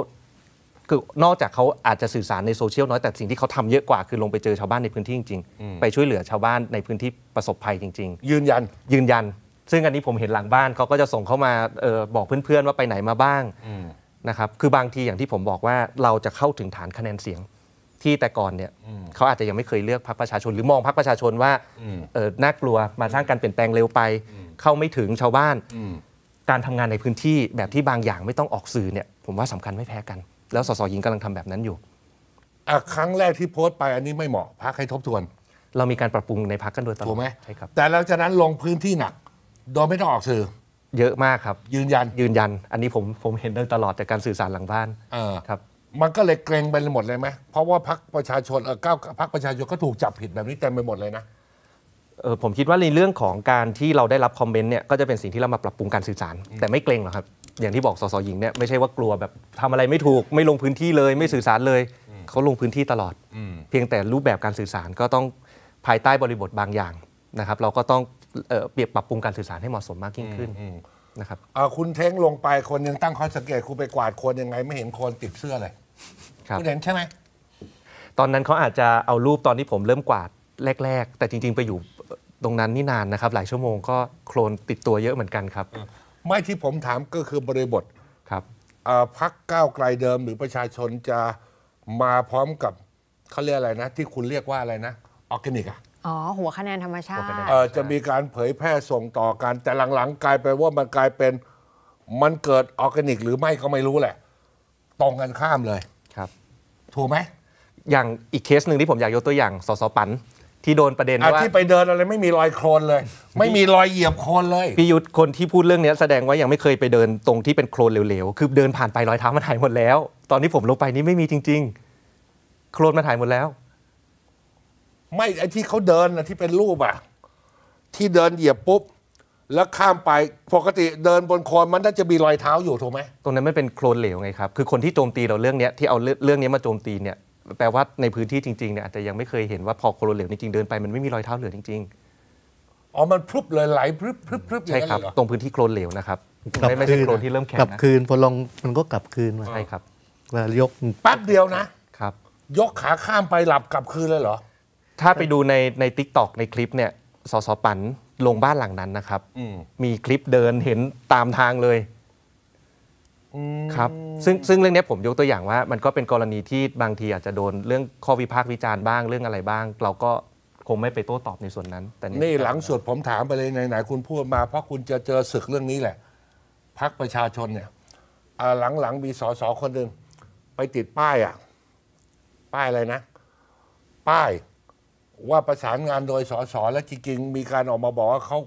คือนอกจากเขาอาจจะสื่อสารในโซเชียลน้อยแต่สิ่งที่เขาทำเยอะกว่าคือลงไปเจอชาวบ้านในพื้นที่จริงๆไปช่วยเหลือชาวบ้านในพื้นที่ประสบภัยจริง ๆ ยืนยันยืนยัน ซึ่งอันนี้ผมเห็นหลังบ้านเขาก็จะส่งเข้ามาออบอกเพื่อนๆว่าไปไหนมาบ้างนะครับคือบางทีอย่างที่ผมบอกว่าเราจะเข้าถึงฐานคะแนนเสียงที่แต่ก่อนเนี่ยเขาอาจจะยังไม่เคยเลือกพรรคประชาชนหรือมองพรรคประชาชนว่าเออน่ากลัวมาสร้างการเปลี่ยนแปลงเร็วไป เข้าไม่ถึงชาวบ้านการทำงานในพื้นที่แบบที่บางอย่างไม่ต้องออกสื่อเนี่ย ผมว่าสำคัญไม่แพ้กัน แล้วสสหญิงกำลังทำแบบนั้นอยู่ ครั้งแรกที่โพสต์ไปอันนี้ไม่เหมาะพักให้ทบทวน เรามีการปรับปรุงในพักกันโดยตลอดถูกไหมใช่ครับ แต่หลังจากนั้นลงพื้นที่หนัก โดยไม่ต้องออกสื่อ เยอะมากครับยืนยันยืนยันอันนี้ผมผมเห็นได้ตลอดจากการสื่อสารหลังบ้านครับมันก็เลยเกรงไปหมดเลยไหม เพราะว่าพักประชาชนเออก้าวพักประชาชนก็ถูกจับผิดแบบนี้เต็มไปหมดเลยนะเออผมคิดว่าในเรื่องของการที่เราได้รับคอมเมนต์เนี่ยก็จะเป็นสิ่งที่เรามาปรับปรุงการสื่อสาร แต่ไม่เกรงหรอกครับอย่างที่บอกสสหญิงเนี่ยไม่ใช่ว่ากลัวแบบทำอะไรไม่ถูกไม่ลงพื้นที่เลยไม่สื่อสารเลยเขาลงพื้นที่ตลอด เพียงแต่รูปแบบการสื่อสารก็ต้องภายใต้บริบทบางอย่างนะครับเราก็ต้องเปรียบปรับปรุงการสื่อสารให้เหมาะสมมากยิ่งขึ้นนะครับคุณเท้งลงไปคนยังตั้งข้อสังเกตคุณไปกวาดคนยังไงไม่เห็นคนติดเสื้อเลยคุณเห็นใช่ไหม ตอนนั้นเขาอาจจะเอารูปตอนที่ผมเริ่มกวาดแรก ๆ แต่จริง ๆ ไปอยู่ตรงนั้นนี่นานนะครับ หลายชั่วโมงก็โคลนติดตัวเยอะเหมือนกันครับ ไม่ที่ผมถามก็คือบริบทครับ พักก้าวไกลเดิมหรือประชาชนจะมาพร้อมกับเขาเรียกอะไรนะ ที่คุณเรียกว่าอะไรนะออร์แกนิกอะอ๋อ หัวคะแนนธรรมชาติจะมีการเผยแพร่ส่งต่อกันแต่หลังๆ กลายไปว่ามันกลายเป็นมันเกิดออร์แกนิกหรือไม่ก็ไม่รู้แหละตรงกันข้ามเลยถูกไหมอย่างอีกเคสหนึ่งที่ผมอยากยกตัวอย่างสสปัน ที่โดนประเด็นว่าที่ไปเดินอะไรไม่มีรอยโคลนเลย ไม่มีรอยเหยียบโคลนเลยพี่ยุทธคนที่พูดเรื่องนี้แสดงว่ายังไม่เคยไปเดินตรงที่เป็นโคลนเร็วๆคือ เดินผ่านไปรอยเท้ามันหายหมดแล้ว ตอนที่ผมลงไปนี่ไม่มีจริง ๆ โคลนมันหายหมดแล้ว ไม่ไอ้ที่เขาเดินนะที่เป็นรูปอะที่เดินเหยียบปุ๊บแล้วข้ามไป ปกติเดินบนโคลนมันน่าจะมีรอยเท้าอยู่ถูกไหม ตรงนั้นมันเป็นโคลนเหลวไงครับ คือคนที่โจมตีเราเรื่องนี้ที่เอาเรื่องนี้มาโจมตีเนี่ย แปลว่าในพื้นที่จริงๆเนี่ยอาจจะยังไม่เคยเห็นว่า พอโคลนเหลวจริงๆเดินไปมันไม่มีรอยเท้าเหลือจริง ๆ อ๋อ มันพรุบเลยไหลพรึบพรึบพรึบใช่ครับ ตรงพื้นที่โคลนเหลวนะครับ ไม่ใช่โคลนที่เริ่มแข็งกลับคืน พอลงมันก็กลับคืนมาใช่ครับเวลายก แป๊บเดียวนะ ครับ ยกขาข้ามไปหลับกลับคืนเลยเหรอ ถ้าไปดูในในทิกตอกในคลิปเนี่ยสสปันลงบ้านหลังนั้นนะครับอืมีคลิปเดินเห็นตามทางเลยครับ ซึ่งซึ่งเรื่องนี้ผมยกตัวอย่างว่า มันก็เป็นกรณีที่บางที อาจจะโดน เรื่องข้อวิพากษ์วิจารณ์บ้างเรื่องอะไรบ้าง เราก็คงไม่ไปโต้ตอบในส่วนนั้น แต่นี่หลังสุดผมถามไปเลยไหนๆคุณพูดมา เพราะคุณจะเจอศึกเรื่องนี้แหละพักประชาชนเนี่ยลังหลังๆมีสสคนหนึ่งไปติดป้ายอ่ะป้ายอะไรนะ ป้ายว่าประสานงานโดยสสและจริง ๆ มีการออกมาบอกว่าเขา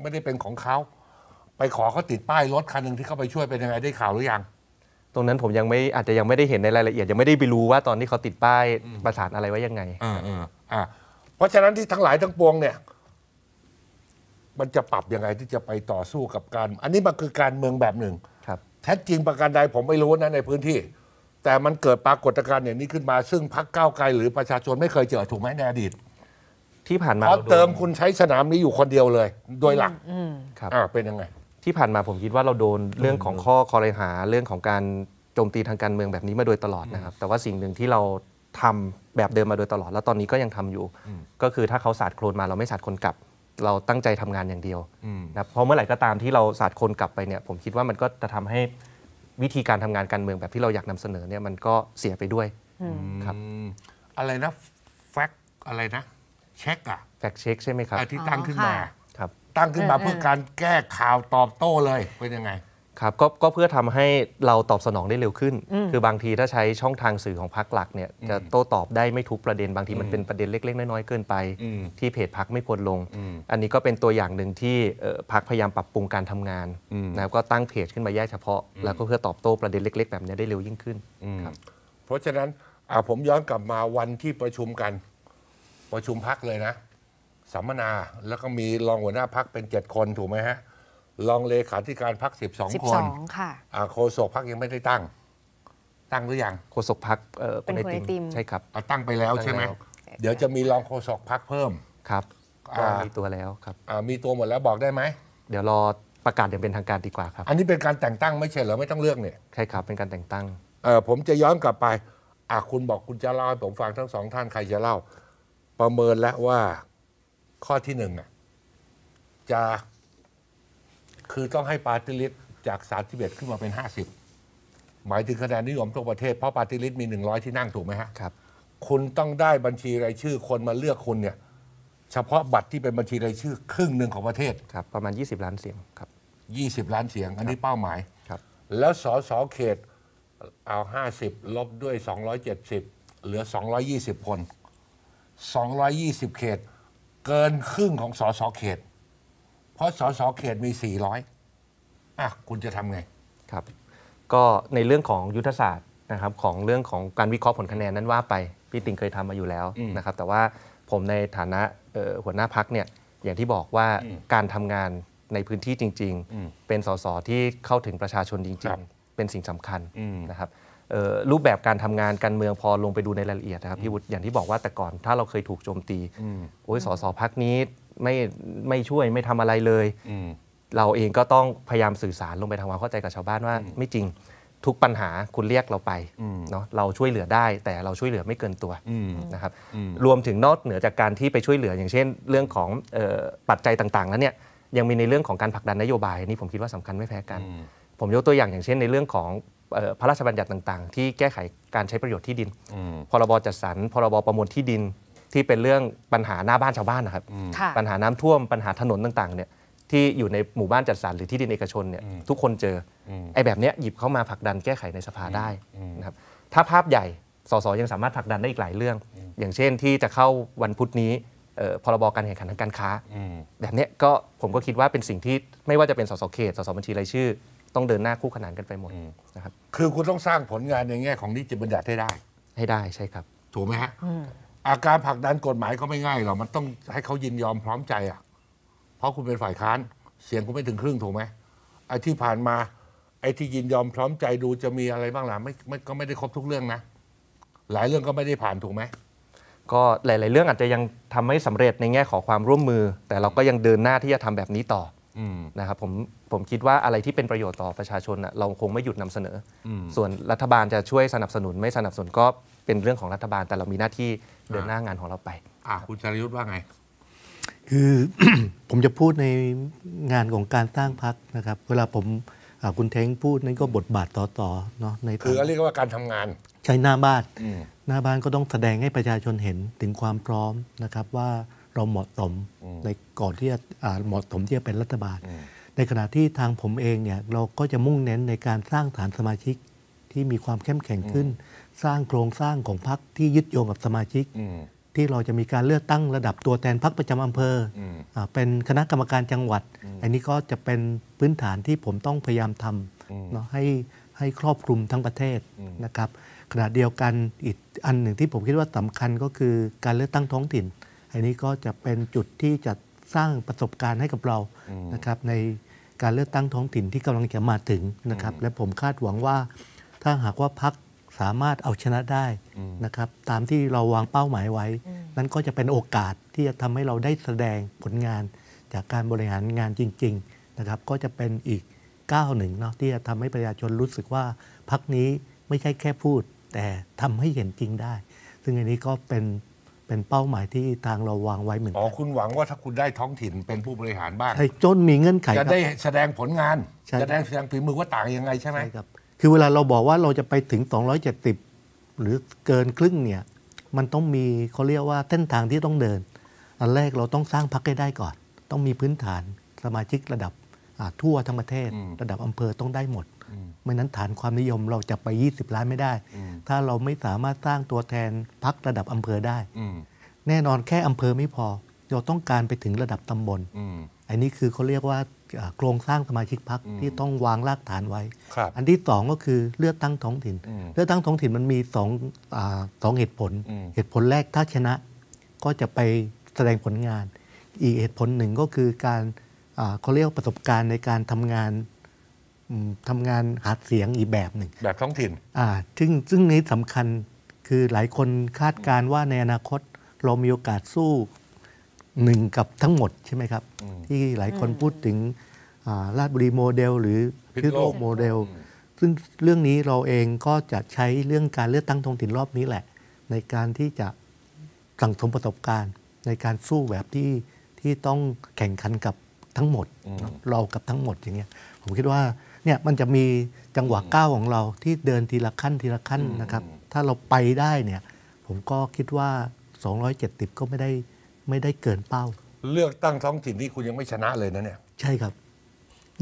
ไม่ได้เป็นของเขาไปขอเขาติดป้ายรถคันหนึ่งที่เขาไปช่วย เป็นยังไงได้ข่าวหรือยังตรงนั้นผมยังไม่อาจจะยังไม่ได้เห็นในรายละเอียดยังไม่ได้ไปรู้ว่าตอนที่เขาติดป้ายประสานอะไรไว้ยังไงอ่า เพราะฉะนั้นที่ทั้งหลายทั้งปวงเนี่ย มันจะปรับยังไงที่จะไปต่อสู้กับการ อันนี้มันคือการเมืองแบบหนึ่ง ครับ แท้จริงประการใดผมไม่รู้นะในพื้นที่ แต่มันเกิดปรากฏการณ์อย่างนี้ขึ้นมาซึ่งพรรคก้าวไกล หรือประชาชนไม่เคยเจอถูกไหมในอดีตที่ผ่านมาเพราะเติมคุณใช้สนามนี้อยู่คนเดียวเลย โดยหลักครับเป็นยังไง ที่ผ่านมาผมคิดว่าเราโดนเรื่องของข้อคอรหาเรื่องของการโจมตีทางการเมืองแบบนี้มาโดยตลอดนะครับ แต่ว่าสิ่งหนึ่งที่เราทำแบบเดิมมาโดยตลอดแล้วตอนนี้ก็ยังทำอยู่ ก็คือถ้าเขาสาดโคลนมาเราไม่สาดคนกลับ เราตั้งใจทำงานอย่างเดียวนะเพราะเมื่อไหร่ก็ตามที่เราสาดคนกลับไปเนี่ย ผมคิดว่ามันก็จะทำให้วิธีการทำงานการเมืองแบบที่เราอยากนำเสนอเนี่ยมันก็เสียไปด้วยครับ อะไรนะแฟกอะไรนะเช็คอะแฟกเช็คใช่ไหมครับที่ตั้งขึ้นมาครับตั้งขึ้นมาเพื่อการแก้ข่าวตอบโต้เลยเป็นยังไง ครับกก็เพื่อทำให้เราตอบสนองได้เร็วขึ้น คือบางทีถ้าใช้ช่องทางสื่อของพักหลักเนี่ยจะโต้ตอบได้ไม่ทุกประเด็นบางทีมันเป็นประเด็นเล็ก ๆ น้อยๆ เกินไป ที่เพจพักไม่ควรลง อันนี้ก็เป็นตัวอย่างหนึ่งที่พักพยายามปรับปรุงการทำงานนะก็ตั้งเพจขึ้นมาแยกเฉพาะ แล้วก็เพื่อตอบโต้ประเด็นเล็ก ๆแบบนี้ได้เร็วยิ่งขึ้นครับเพราะฉะนั้นผมย้อนกลับมาวันที่ประชุมกันประชุมพักเลยนะสัมมนาแล้วก็มีรองหัวหน้าพักเป็นเจ็ดคนถูกไหมฮะรองเลขาธิการพักสิบสองคนค่ะโคศกพักยังไม่ได้ตั้ง ตั้งหรือยังโคศกพักเป็นคนไอติมใช่ครับตั้งไปแล้วใช่ไหมเดี๋ยวจะมีรองโคศกพักเพิ่มครับมีตัวแล้วครับมีตัวหมดแล้วบอกได้ไหมเดี๋ยวรอประกาศอย่างเป็นทางการดีกว่าครับอันนี้เป็นการแต่งตั้งไม่ใช่เหรอ ไม่ต้องเลือกเนี่ยใช่ครับ เป็นการแต่งตั้งเออผมจะย้อนกลับไปอ่ะคุณบอกคุณจะเล่าให้ผมฟังทั้งสองท่านใครจะเล่าประเมินแล้วว่าข้อที่หนึ่งจะ คือต้องให้ปาร์ติลิสจากสามสิบเอ็ดขึ้นมาเป็นห้าสิบหมายถึงคะแนนนิยมทั่วประเทศ เพราะปาร์ติลิสมีหนึ่งร้อยที่นั่งถูกไหมฮะครับ คุณต้องได้บัญชีรายชื่อ คนมาเลือกคุณเนี่ยเฉพาะบัตรที่เป็นบัญชีรายชื่อ ครึ่งหนึ่งของประเทศครับประมาณยี่สิบล้านเสียงครับยี่สิบล้านเสียง อันนี้เป้าหมายครับ แล้วสอสอเขตเอาห้าสิบลบด้วยสองร้อยเจ็ดสิบเหลือสอองรยี่สิบคน220 เขต เกินครึ่งของสอสอเขต เพราะสอสอเขตมี 400อ่ะคุณจะทำไงครับ ก็ในเรื่องของยุทธศาสตร์นะครับ ของเรื่องของการวิเคราะห์ผลคะแนนนั้นว่าไป พี่ติงเคยทำมาอยู่แล้วนะครับ แต่ว่าผมในฐานะหัวหน้าพักเนี่ย อย่างที่บอกว่าการทำงานในพื้นที่จริง ๆ เป็นสสที่เข้าถึงประชาชนจริง ๆ เป็นสิ่งสำคัญนะครับรูปแบบการทำงานการเมืองพอลงไปดูในรายละเอียดนะครับพี่วุฒิอย่างที่บอกว่าแต่ก่อนถ้าเราเคยถูกโจมตีโอ้ยสสพักนี้ไม่ไม่ช่วยไม่ทำอะไรเลย เราเองก็ต้องพยายามสื่อสารลงไปทำความเข้าใจกับชาวบ้านว่า ไม่จริงทุกปัญหาคุณเรียกเราไปเนาะเราช่วยเหลือได้แต่เราช่วยเหลือไม่เกินตัวนะครับรวมถึงนอกเหนือจากการที่ไปช่วยเหลืออย่างเช่น เรื่องของปัจจัยต่างๆแล้วเนี่ยยังมีในเรื่องของการผลักดันนโยบายนี่ผมคิดว่าสำคัญไม่แพ้กัน ผมยกตัวอย่างอย่างเช่นในเรื่องของพระราชบัญญัติต่างๆที่แก้ไขการใช้ประโยชน์ที่ดิน พรบจัดสรร พรบประมวลที่ดินที่เป็นเรื่องปัญหาหน้าบ้านชาวบ้านนะครับ ปัญหาน้ำท่วมปัญหาถนนต่างๆเนี่ยที่อยู่ในหมู่บ้านจัดสรรหรือที่ดินเอกชนเนี่ยทุกคนเจอไอ้แบบเนี้ยหยิบเข้ามาผลักดันแก้ไขในสภาได้นะครับถ้าภาพใหญ่สสยังสามารถผลักดันได้อีกหลายเรื่อง อย่างเช่นที่จะเข้าวันพุธนี้พรบการแข่งขันทางการค้าแบบนี้ก็ผมก็คิดว่าเป็นสิ่งที่ไม่ว่าจะเป็นสสเขตสสบัญชีรายชื่อต้องเดินหน้าคู่ขนานกันไปหมดนะครับคือคุณต้องสร้างผลงานในแง่ของนิติบัญญัติให้ได้ ให้ได้ใช่ครับ ถูกไหมฮะอาการผักดันกฎหมายก็ไม่ง่ายหรอกมันต้องให้เขายินยอมพร้อมใจอ่ะ เพราะคุณเป็นฝ่ายค้านเสียงคุณไม่ถึงครึ่งถูกไหมไอ้ที่ผ่านมาไอ้ที่ยินยอมพร้อมใจดูจะมีอะไรบ้างล่ะไม่ไม่ก็ไม่ได้ครบทุกเรื่องนะ หลายเรื่องก็ไม่ได้ผ่านถูกไหมก็หลาย ๆ เรื่องอาจจะยังทำไม่สำเร็จในแง่ขอความร่วมมือ แต่เราก็ยังเดินหน้าที่จะทำแบบนี้ต่อนะครับผมผมคิดว่าอะไรที่เป็นประโยชน์ต่อประชาชนเราคงไม่หยุดนำเสนอส่วนรัฐบาลจะช่วยสนับสนุนไม่สนับสนุนก็เป็นเรื่องของรัฐบาล แต่เรามีหน้าที่เดินหน้างานของเราไป อ่าคุณชัริยุทธ์ว่าไง คือผมจะพูดในงานของการสร้างพักนะครับ เวลาผมคุณเท้งพูดนั่นก็บทบาทต่อต่อเนาะในคือเรียกว่าการทำงานใช้หน้าบ้านหน้าบ้านก็ต้องแสดงให้ประชาชนเห็นถึงความพร้อมนะครับว่าเราเหมาะสมในก่อนที่จะเหมาะสมที่จะเป็นรัฐบาล ในขณะที่ทางผมเองเนี่ยเราก็จะมุ่งเน้นในการสร้างฐานสมาชิกที่มีความเข้มแข็งขึ้น สร้างโครงสร้างของพรรคที่ยึดโยงกับสมาชิก ที่เราจะมีการเลือกตั้งระดับตัวแทนพักประจำอำเภออเป็นคณะกรรมการจังหวัด อันนี้ก็จะเป็นพื้นฐานที่ผมต้องพยายามทำเนาะให้ให้ครอบคลุมทั้งประเทศนะครับ ขณะเดียวกันอีกอันหนึ่งที่ผมคิดว่าสำคัญก็คือการเลือกตั้งท้องถิ่นอันนี้ก็จะเป็นจุดที่จะสร้างประสบการณ์ให้กับเรานะครับ ในการเลือกตั้งท้องถิ่นที่กำลังจะมาถึงนะครับและผมคาดหวังว่า ถ้าหากว่าพักสามารถเอาชนะได้นะครับ ตามที่เราวางเป้าหมายไว้ นั้นก็จะเป็นโอกาสที่จะทำให้เราได้แสดงผลงานจากการบริหารงานจริง ๆนะครับ ก็จะเป็นอีกก้าวหนึ่งเนาะที่จะทำให้ประชาชนรู้สึกว่าพักนี้ไม่ใช่แค่พูด แต่ทำให้เห็นจริงได้ ซึ่งอันนี้ก็เป็นเป็นเป้าหมายที่ทางเราวางไว้เหมือนกัน อ๋อคุณหวังว่าถ้าคุณได้ท้องถิ่นเป็นผู้บริหารบ้างใช่จนมีเงื่อนไขจะได้แสดงผลงานจะได้แสดงฝีมือว่าต่างยังไง ใช่ไหมใช่ครับ คือเวลาเราบอกว่าเราจะไปถึง 270 หรือเกินครึ่งเนี่ย มันต้องมีเขาเรียกว่าเส้นทางที่ต้องเดินอันแรกเราต้องสร้างพักให้ได้ก่อน ต้องมีพื้นฐานสมาชิกระดับทั่วทั้งประเทศ ระดับอำเภอต้องได้หมดเมื่อนั้นฐานความนิยมเราจะไป 20 ล้านไม่ได้ ถ้าเราไม่สามารถสร้างตัวแทนพักระดับอำเภอได้ แน่นอนแค่อำเภอไม่พอ เราต้องการไปถึงระดับตำบลอันนี้คือเขาเรียกว่าโครงสร้างสมาชิกพักที่ต้องวางรากฐานไว้ อันที่สองก็คือเลือกตั้งท้องถิ่น เลือกตั้งท้องถิ่นมันมีสองสองเหตุผล เหตุผลแรกถ้าชนะก็จะไปแสดงผลงาน อีกเหตุผลหนึ่งก็คือการเขาเรียกประสบการณ์ในการทำงานทำงานหาเสียงอีกแบบหนึ่งแบบท้องถิ่นอ่าซึ่งซึ่งนี้สำคัญคือหลายคนคาดการว่าในอนาคต เรามีโอกาสสู้หนึ่งกับทั้งหมดใช่ไหมครับที่หลายคนพูดถึงลาดบุรีโมเดล หรือพิโลกโมเดลซึ่งเรื่องนี้เราเองก็จะใช้เรื่องการเลือกตั้งท้องถิ่นรอบนี้แหละ ในการที่จะสั่งสมประสบการณ์ ในการสู้แบบที่ ที่ต้องแข่งขันกับทั้งหมดเรากับทั้งหมดอย่างเงี้ยผมคิดว่าเนี่ยมันจะมีจังหวะก้าวของเราที่เดินทีละขั้นทีละขั้นนะครับ ถ้าเราไปได้เนี่ย ผมก็คิดว่า 270 ก็ไม่ได้ไม่ได้เกินเป้า เลือกตั้งท้องถิ่นที่คุณยังไม่ชนะเลยนะเนี่ยใช่ครับ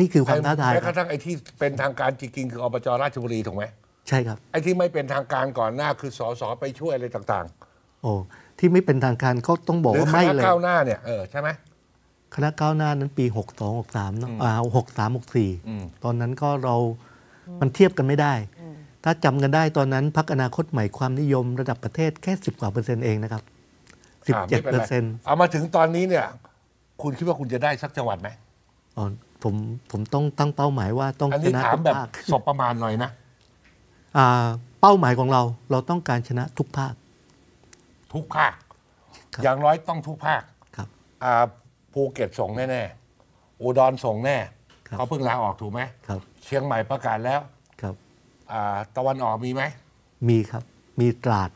นี่คือความท้าทายแม้กระทั่งไอ้ที่เป็นทางการจริงๆคืออบจราชบุรีถูกไหมใช่ครับไอ้ที่ไม่เป็นทางการก่อนหน้าคือสสไปช่วยอะไรต่างๆโอ้ที่ไม่เป็นทางการก็ต้องบอกว่าไม่เลยก้าวหน้าเนี่ยเออใช่ไหมคณะก้าวหน้านั้นปี 62 63 เนาะ อ่า 63 64ตอนนั้นก็เรามันเทียบกันไม่ได้ ถ้าจำกันได้ตอนนั้นพักอนาคตใหม่ความนิยมระดับประเทศแค่ 10กว่าเปอร์เซ็นต์เองนะครับ 17เปอร์เซ็นต์เอามาถึงตอนนี้เนี่ย คุณคิดว่าคุณจะได้สักจังหวัดไหมอ๋อ ผม ผมต้องตั้งเป้าหมายว่าต้องชนะทุกภาคสบประมาณหน่อยนะ อ่า เป้าหมายของเราเราต้องการชนะทุกภาค ทุกภาค อย่างน้อยต้องทุกภาค ครับ อ่าภูเก็ตส่งแน่ ๆ อุดรส่งแน่ เขาเพิ่งลาออกถูกไหมครับ เชียงใหม่ประกาศแล้ว ครับตะวันออกมีไหม มีครับ มีตราด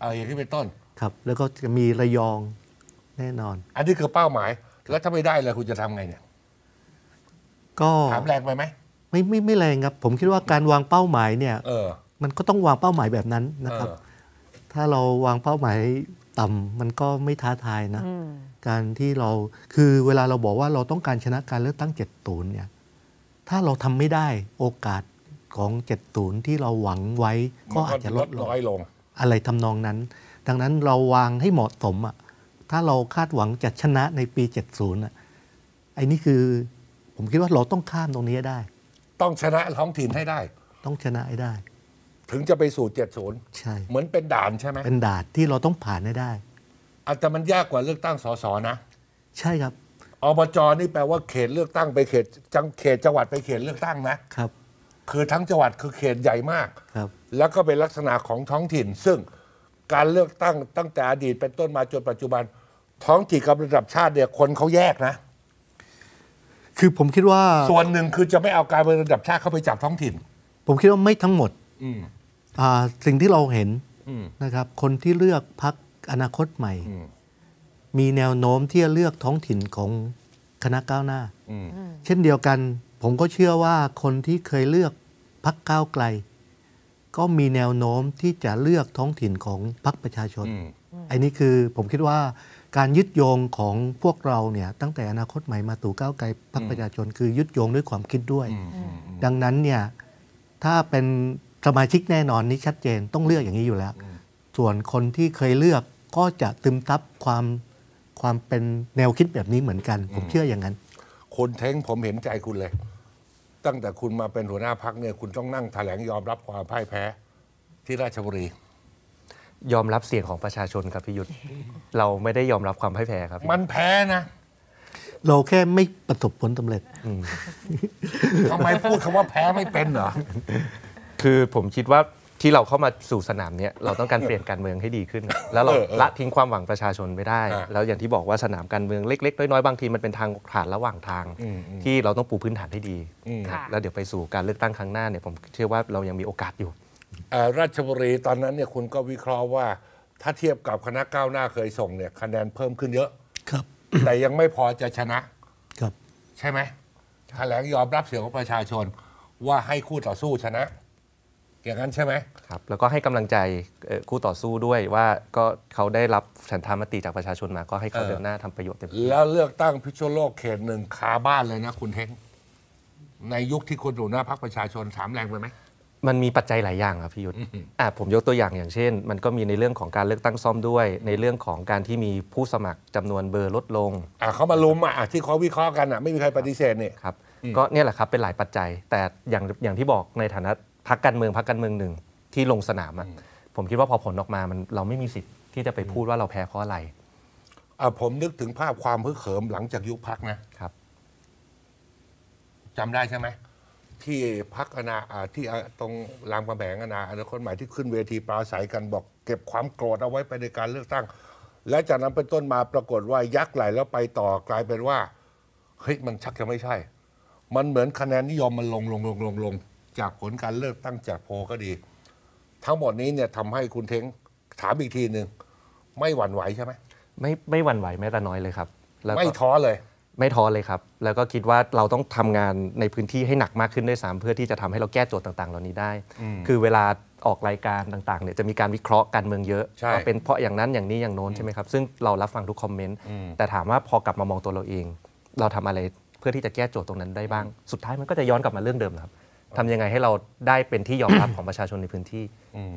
เอออย่างที่เป็นต้น ครับ แล้วก็จะมีระยองแน่นอน อันนี้คือเป้าหมายแล้วถ้าไม่ได้เลยคุณจะทำไงเนี่ย ก็ถามแรงไปไหม ไม่ ไม่ไม่แรงครับ ผมคิดว่าการวางเป้าหมายเนี่ยเออมันก็ต้องวางเป้าหมายแบบนั้นนะครับออถ้าเราวางเป้าหมายต่ำมันก็ไม่ท้าทายนะ การที่เราคือเวลาเราบอกว่าเราต้องการชนะการเลือกตั้งเจ็ดตูนเนี่ยถ้าเราทำไม่ได้โอกาสของเจ็ดตูนที่เราหวังไว้ก็อาจจะลดลงลง อะไรทำนองนั้น ดังนั้นเราวางให้เหมาะสมอ่ะถ้าเราคาดหวังจะชนะในปีเจ็70อ่ะไอ้นี่คือผมคิดว่าเราต้องข้ามตรงนี้ได้ ต้องชนะท้องถิ่นให้ได้ ต้องชนะให้ได้ถึงจะไปสู่เจ็ดย์ใช่เหมือนเป็นด่านใช่ไหมเป็นด่านที่เราต้องผ่านให้ได้อาจจะมันยากกว่าเลือกตั้งสสนะ ใช่ครับอบจนี่แปลว่าเขตเลือกตั้งไปเขตจังเขตจังหวัดไปเขตเลือกตั้งนะครับ คือทั้งจังหวัดคือเขตใหญ่มากครับ แล้วก็เป็นลักษณะของท้องถิ่น ซึ่งการเลือกตั้งตั้งแต่อดีตเป็นต้นมาจนปัจจุบัน ท้องถิ่นกับระดับชาติเนี่ยคนเขาแยกนะ คือผมคิดว่าส่วนหนึ่งคือจะไม่เอาการเมืองระดับชาติเข้าไปจับท้องถิ่น ผมคิดว่าไม่ทั้งหมดสิ่งที่เราเห็นนะครับคนที่เลือกพักอนาคตใหม่ มีแนวโน้มที่จะเลือกท้องถิ่นของคณะก้าวหน้าเช่นเดียวกัน ผมก็เชื่อว่าคนที่เคยเลือกพักก้าวไกล ก็มีแนวโน้มที่จะเลือกท้องถิ่นของพักประชาชนอันนี้คือผมคิดว่า การยึดโยงของพวกเราเนี่ย ตั้งแต่อนาคตใหม่มาตู่ก้าวไกลพักประชาชนคือยึดโยงด้วยความคิดด้วย ดังนั้นเนี่ยถ้าเป็นสมาชิกแน่นอนนี่ชัดเจนต้องเลือกอย่างนี้อยู่แล้วส่วนคนที่เคยเลือกก็จะตึมทับความความเป็นแนวคิดแบบนี้เหมือนกัน ผมเชื่ออย่างนั้น คนเท้งผมเห็นใจคุณเลย ตั้งแต่คุณมาเป็นหัวหน้าพักเนี่ยคุณต้องนั่งแถลงยอมรับความพ่ายแพ้ ที่ราชบุรี ยอมรับเสียงของประชาชนครับพี่ยุทธเราไม่ได้ยอมรับความพ่ายแพ้ครับ มันแพ้นะ เราแค่ไม่ประสบผลสำเร็จทำไมพูดคำว่าแพ้ไม่เป็นเหรอคือผมคิดว่าที่เราเข้ามาสู่สนามเนี้ยเราต้องการเปลี่ยนการเมืองให้ดีขึ้น แล้วเราละทิ้งความหวังประชาชนไม่ได้ แล้วอย่างที่บอกว่าสนามการเมืองเล็กๆน้อยๆบางทีมันเป็นทางผ่านระหว่างทางที่เราต้องปูพื้นฐานให้ดี แล้วเดี๋ยวไปสู่การเลือกตั้งครั้งหน้าเนี่ยผมเชื่อว่าเรายังมีโอกาสอยู่ราชบุรีตอนนั้นเนี่ยคุณก็วิเคราะห์ว่าถ้าเทียบกับคณะก้าวหน้าเคยส่งเนี่ยคะแนนเพิ่มขึ้นเยอะครับ แต่ยังไม่พอจะชนะครับใช่ไหมแถลงยอมรับเสียงของประชาชนว่าให้คู่ต่อสู้ชนะอย่างนั้นใช่ไหมครับแล้วก็ให้กำลังใจคู่ต่อสู้ด้วยว่าก็เขาได้รับฉันทามติจากประชาชนมา ก็ให้เขาเดินหน้าทำประโยชน์เต็มที่แล้วเลือกตั้งพิชโลกเขตหนึ่งคาบ้านเลยนะคุณเฮงในยุคที่คุณอยู่หน้าพักประชาชนถามแรงไปไหม มันมีปัจจัยหลายอย่างครับพี่ยุทธอ่าผมยกตัวอย่าง อย่างเช่น มันก็มีในเรื่องของการเลือกตั้งซ่อมด้วย ในเรื่องของการที่มีผู้สมัครจำนวนเบอร์ลดลงอ่าเขามาลุมอ่ะที่เขาวิเคราะห์กันอ่ะไม่มีใครปฏิเสธเนี่ยครับก็เนี่ยแหละครับเป็นหลายปัจจัย แต่อย่างอย่างที่บอกในฐานะพักการเมืองพักการเมืองหนึ่ง ที่ลงสนามอะผมคิดว่าพอผลออกมา มัน เราไม่มีสิทธิ์ที่จะไปพูดว่าเราแพ้เพราะอะไรอ่าผมนึกถึงภาพความื่อเขิมหลังจากยุบพักนะ ครับจำได้ใช่ไหม ที่พักอนาอาที่ตรงรามรำแหงอนาอนาคตใหม่ที่ขึ้นเวทีปราศัยกันบอกเก็บความโกรธ เอาไว้ไปในการเลือกตั้ง และจากนั้นเป็นต้นมาปรากฏว่ายักษ์ไหลแล้วไปต่อกลายเป็นว่าเฮ้ยมันชักจะไม่ใช่ มันเหมือนคะแนนนิยมมันลงลงลงลงลงจากผลการเลือกตั้งจากโพก็ดี ทั้งหมดนี้เนี่ยทำให้คุณเทงถามอีกทีหนึ่งไม่หวั่นไหวใช่ไหมไม่ไม่หวั่นไหวแม้แต่น้อยเลยครับ แล้วไม่ท้อเลย ไม่ท้อเลยครับ แล้วก็คิดว่าเราต้องทำงานในพื้นที่ให้หนักมากขึ้นด้วยซ้ำเพื่อที่จะทำให้เราแก้โจทย์ต่างๆ เหล่านี้ได้ คือเวลาออกรายการต่างๆเนี่ยจะมีการวิเคราะห์การเมืองเยอะว่าเป็นเพราะอย่างนั้นอย่างนี้อย่างโน้นใช่ไหมครับซึ่งเรารับฟังทุกคอมเมนต์แต่ถามว่าพอกลับมามองตัวเราเอง เราทำอะไรเพื่อที่จะแก้โจทย์ตรงนั้นได้บ้างสุดท้ายมันก็จะย้อนกลับมาเรื่องเดิมครับทำยังไงให้เราได้เป็นที่ยอมรับของประชาชนในพื้นที่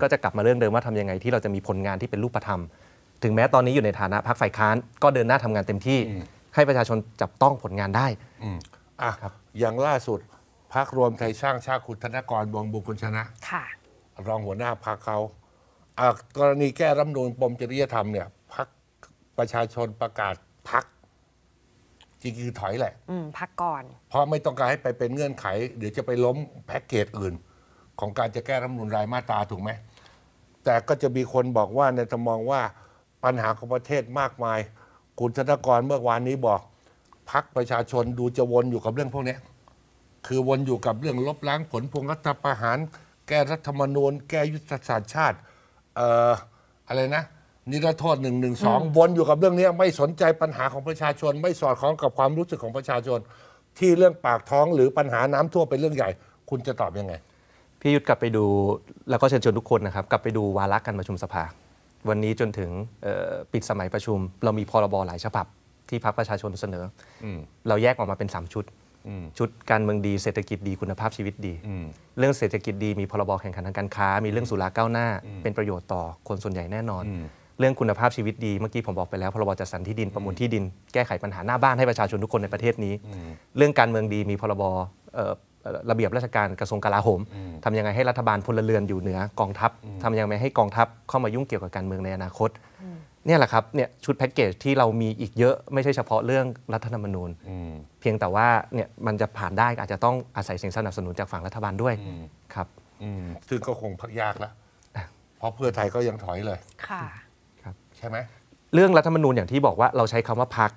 ก็จะกลับมาเรื่องเดิมว่าทำยังไงที่เราจะมีผลงานที่เป็นรูปธรรม ถึงแม้ตอนนี้อยู่ในฐานะพักฝ่ายค้านก็เดินหน้าทำงานเต็มที่ ให้ประชาชนจับต้องผลงานได้อ่ะอย่างล่าสุด พักรวมไทยสร้างชาติคุณธนกรบวงบุคุณชนะ ค่ะ รองหัวหน้าพักเขากรณีแก้รัฐมนูลปมจริยธรรมเนี่ยพักประชาชนประกาศพักจริงคือถอยแหละพักก่อนเพราะไม่ต้องการให้ไปเป็นเงื่อนไขเดี๋ยวจะไปล้มแพ็กเกจอื่น ของการจะแก้รัฐมนุนรายมาตราถูกไหมแต่ก็จะมีคนบอกว่าในทะมองว่า ปัญหาของประเทศมากมายคุณธนกรเมื่อวานนี้บอกพักประชาชนดูจะวนอยู่กับเรื่องพวกนี้คือวนอยู่กับเรื่องลบล้างผลพวงรัฐประหาร แก้รัฐธรรมนูญแก้ยุทธศาสตร์ชาติอะไรนะนิรโทษหนึ่งหนึ่งสองวนอยู่กับเรื่องนี้ไม่สนใจปัญหาของประชาชนไม่สอดคล้องกับความรู้สึกของประชาชน ที่เรื่องปากท้องหรือปัญหาน้ำท่วมเป็นเรื่องใหญ่ คุณจะตอบยังไงพี่ยุทธกลับไปดูแล้วก็เชิญชวนทุกคนนะครับกลับไปดูวาระการประชุมสภา วันนี้จนถึงปิดสมัยประชุม เรามีพรบหลายฉบับที่พรรคประชาชนเสนอเราแยกออกมาเป็น3ชุดชุดการเมืองดีเศรษฐกิจดีคุณภาพชีวิตดีเรื่องเศรษฐกิจดีมีพรบแข่งขันทางการค้า มีเรื่องสุราก้าวหน้า เป็นประโยชน์ต่อคนส่วนใหญ่แน่นอนเรื่องคุณภาพชีวิตดีเมื่อกี้ผมบอกไปแล้วพรบจัดสรรที่ดินประมูลที่ดินแก้ไขปัญหาหน้าบ้านให้ประชาชนทุกคนในประเทศนี้ เรื่องการเมืองดีมีพรบระเบียบราชการกระทรวงกลาโหม ทำยังไงให้รัฐบาลพลเรือนอยู่เหนือกองทัพทำยังไงให้กองทัพเข้ามายุ่งเกี่ยวกับการเมืองในอนาคตเนี่ยแหละครับเนี่ยชุดแพ็กเกจที่เรามีอีกเยอะ ไม่ใช่เฉพาะเรื่องรัฐธรรมนูญเพียงแต่ว่าเนี่ยมันจะผ่านได้อาจจะต้องอาศัยเสียงสนับสนุนจากฝั่งรัฐบาลด้วยครับซึ่งก็คงพักยากแล้วเพราะเพื่อไทยก็ยังถอยเลยค่ะช่ไหมเรื่องรัฐธรรมนูญอย่างที่บอกว่าเราใช้คำว่าพัก